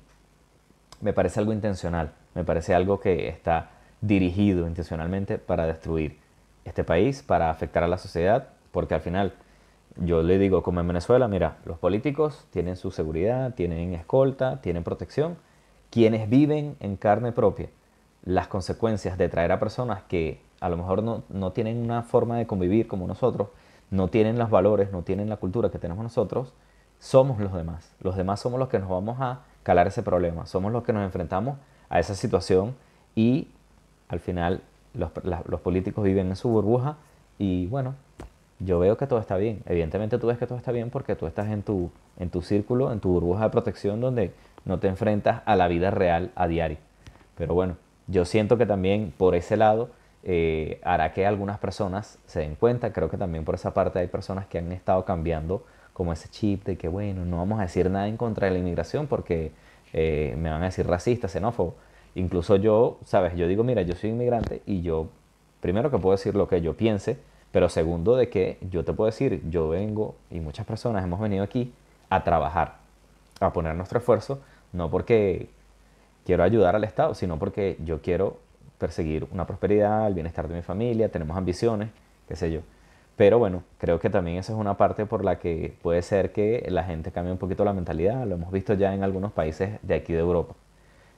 me parece algo intencional, me parece algo que está dirigido intencionalmente para destruir este país, para afectar a la sociedad, porque al final yo le digo, como en Venezuela, mira, los políticos tienen su seguridad, tienen escolta, tienen protección, quienes viven en carne propia las consecuencias de traer a personas que a lo mejor no, tienen una forma de convivir como nosotros, no tienen los valores, no tienen la cultura que tenemos nosotros, somos los demás. Los demás somos los que nos vamos a calar ese problema, somos los que nos enfrentamos a esa situación y al final los, políticos viven en su burbuja y bueno, yo veo que todo está bien. Evidentemente tú ves que todo está bien porque tú estás en tu, en tu círculo, en tu burbuja de protección donde no te enfrentas a la vida real a diario. Pero bueno, yo siento que también por ese lado eh, hará que algunas personas se den cuenta, creo que también por esa parte hay personas que han estado cambiando como ese chip de que bueno, no vamos a decir nada en contra de la inmigración porque eh, me van a decir racista, xenófobo. Incluso yo, sabes, yo digo, mira, yo soy inmigrante y yo, primero que puedo decir lo que yo piense, pero segundo de que yo te puedo decir, yo vengo y muchas personas hemos venido aquí a trabajar, a poner nuestro esfuerzo no porque quiero ayudar al Estado, sino porque yo quiero perseguir una prosperidad, el bienestar de mi familia, tenemos ambiciones, qué sé yo. Pero bueno, creo que también esa es una parte por la que puede ser que la gente cambie un poquito la mentalidad, lo hemos visto ya en algunos países de aquí de Europa.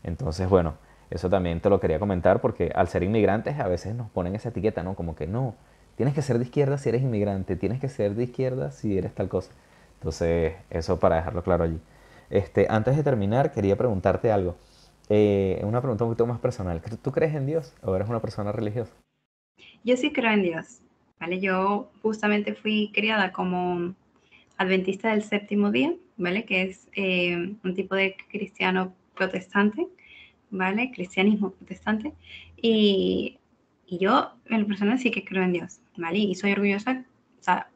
Entonces, bueno, eso también te lo quería comentar porque al ser inmigrantes a veces nos ponen esa etiqueta, ¿no? Como que no, tienes que ser de izquierda si eres inmigrante, tienes que ser de izquierda si eres tal cosa. Entonces, eso para dejarlo claro allí. Este, antes de terminar, quería preguntarte algo. Eh, una pregunta un poquito más personal. ¿Tú crees en Dios o eres una persona religiosa? Yo sí creo en Dios. ¿vale? Yo justamente fui criada como adventista del séptimo día, ¿vale? Que es eh, un tipo de cristiano protestante, ¿vale? Cristianismo protestante. Y, yo, en persona sí que creo en Dios, ¿vale? Y soy orgullosa, o sea,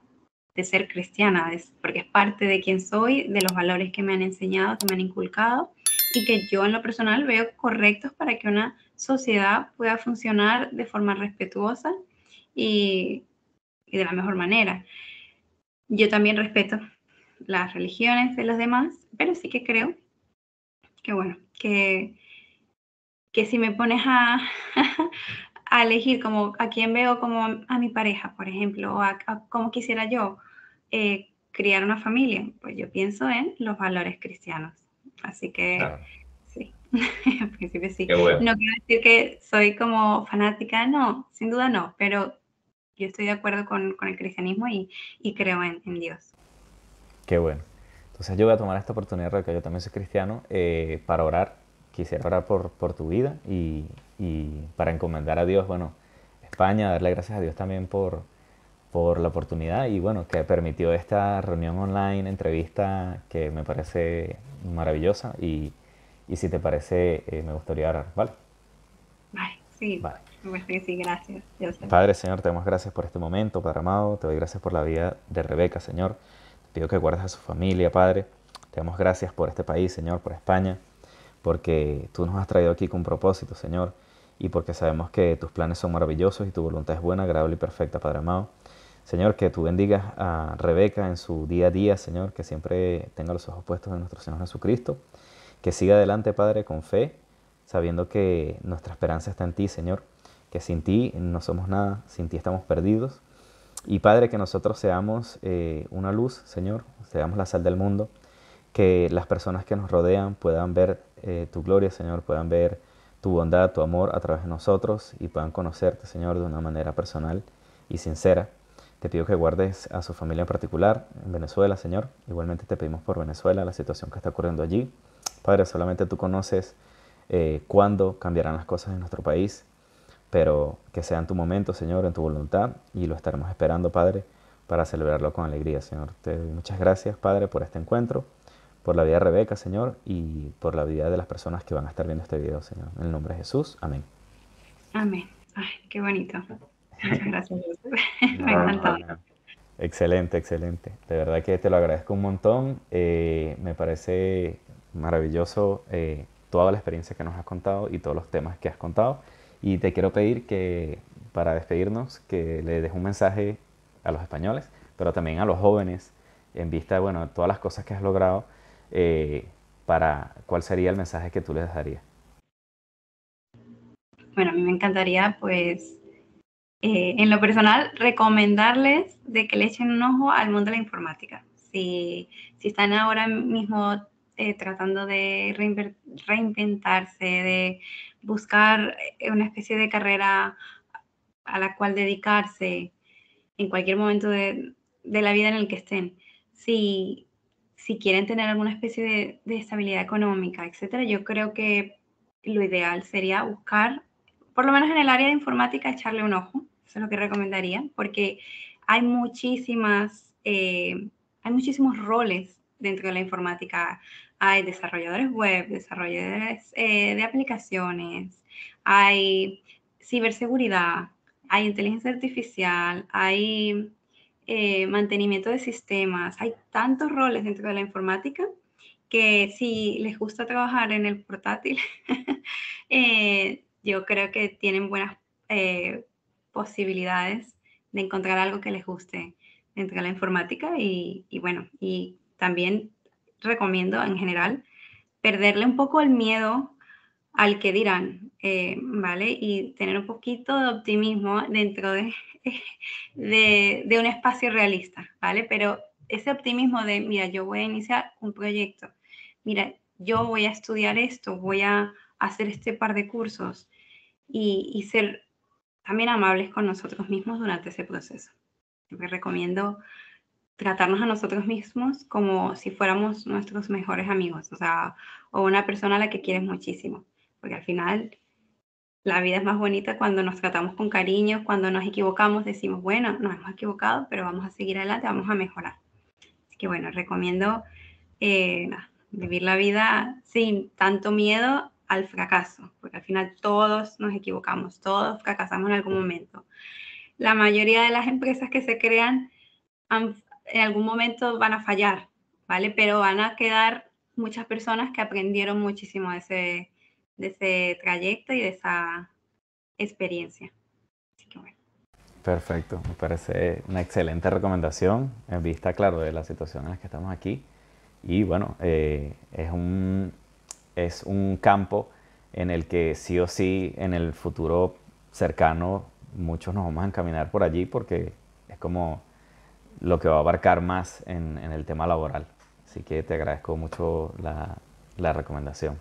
de ser cristiana, es, porque es parte de quien soy, de los valores que me han enseñado, que me han inculcado y que yo en lo personal veo correctos para que una sociedad pueda funcionar de forma respetuosa y, de la mejor manera. Yo también respeto las religiones de los demás, pero sí que creo que, bueno, que, que si me pones a, a elegir como a quién veo como a mi pareja, por ejemplo, o a, cómo quisiera yo eh, criar una familia, pues yo pienso en los valores cristianos. Así que sí, en principio sí. No quiero decir que soy como fanática, no, sin duda no, pero yo estoy de acuerdo con, el cristianismo y, creo en, Dios. Qué bueno. Entonces yo voy a tomar esta oportunidad, que yo también soy cristiano, eh, para orar. Quisiera orar por, por tu vida y, y para encomendar a Dios, bueno, España, darle gracias a Dios también por, por la oportunidad y bueno, que permitió esta reunión online, entrevista que me parece maravillosa y, si te parece, eh, me gustaría orar, ¿vale? Vale, sí. Pues sí, gracias. Padre, Señor, te damos gracias por este momento, Padre amado. Te doy gracias por la vida de Rebeca, Señor. Te pido que guardes a su familia, Padre. Te damos gracias por este país, Señor, por España, porque tú nos has traído aquí con propósito, Señor y porque sabemos que tus planes son maravillosos y tu voluntad es buena, agradable y perfecta, Padre amado. Señor, que tú bendigas a Rebeca en su día a día, Señor, que siempre tenga los ojos puestos en nuestro Señor Jesucristo, que siga adelante, Padre, con fe, sabiendo que nuestra esperanza está en ti, Señor, que sin ti no somos nada, sin ti estamos perdidos. Y Padre, que nosotros seamos eh, una luz, Señor, seamos la sal del mundo, que las personas que nos rodean puedan ver eh, tu gloria, Señor, puedan ver tu bondad, tu amor a través de nosotros y puedan conocerte, Señor, de una manera personal y sincera. Te pido que guardes a su familia en particular en Venezuela, Señor. Igualmente te pedimos por Venezuela, la situación que está ocurriendo allí. Padre, solamente tú conoces eh, cuándo cambiarán las cosas en nuestro país, pero que sea en tu momento, Señor, en tu voluntad, y lo estaremos esperando, Padre, para celebrarlo con alegría, Señor. Te muchas gracias, Padre, por este encuentro por la vida de Rebeca, Señor, y por la vida de las personas que van a estar viendo este video, Señor. En el nombre de Jesús, amén. Amén. Ay, qué bonito. Muchas gracias, Me encantó. Excelente, excelente. De verdad que te lo agradezco un montón. Eh, me parece maravilloso eh, toda la experiencia que nos has contado y todos los temas que has contado. Y te quiero pedir que, para despedirnos, que le des un mensaje a los españoles, pero también a los jóvenes, en vista de bueno, todas las cosas que has logrado eh, para cuál sería el mensaje que tú les darías. Bueno, a mí me encantaría, pues, eh, en lo personal, recomendarles de que le echen un ojo al mundo de la informática. Si, están ahora mismo eh, tratando de reinventarse, de buscar una especie de carrera a la cual dedicarse en cualquier momento de, de la vida en el que estén. Si si quieren tener alguna especie de, estabilidad económica, etcétera, yo creo que lo ideal sería buscar, por lo menos en el área de informática, echarle un ojo. Eso es lo que recomendaría, porque hay muchísimas, eh, hay muchísimos roles dentro de la informática. Hay desarrolladores web, desarrolladores eh, de aplicaciones, hay ciberseguridad, hay inteligencia artificial, hay eh, mantenimiento de sistemas. Hay tantos roles dentro de la informática que si les gusta trabajar en el portátil, eh, yo creo que tienen buenas eh, posibilidades de encontrar algo que les guste dentro de la informática y, y bueno, y también recomiendo en general perderle un poco el miedo al que dirán, eh, ¿vale? Y tener un poquito de optimismo dentro de, de, un espacio realista, ¿vale? Pero ese optimismo de, mira, yo voy a iniciar un proyecto, mira, yo voy a estudiar esto, voy a hacer este par de cursos y, y ser también amables con nosotros mismos durante ese proceso. Me recomiendo tratarnos a nosotros mismos como si fuéramos nuestros mejores amigos, o sea, o una persona a la que quieres muchísimo, porque al final la vida es más bonita cuando nos tratamos con cariño, cuando nos equivocamos, decimos, bueno, nos hemos equivocado, pero vamos a seguir adelante, vamos a mejorar. Así que bueno, recomiendo eh, vivir la vida sin tanto miedo al fracaso, porque al final todos nos equivocamos, todos fracasamos en algún momento. La mayoría de las empresas que se crean en algún momento van a fallar, ¿vale? Pero van a quedar muchas personas que aprendieron muchísimo de ese de ese trayecto y de esa experiencia. Perfecto, me parece una excelente recomendación en vista, claro, de la situación en la que estamos aquí. Y bueno, eh, es, un, es un campo en el que sí o sí en el futuro cercano muchos nos vamos a encaminar por allí porque es como lo que va a abarcar más en, el tema laboral. Así que te agradezco mucho la recomendación.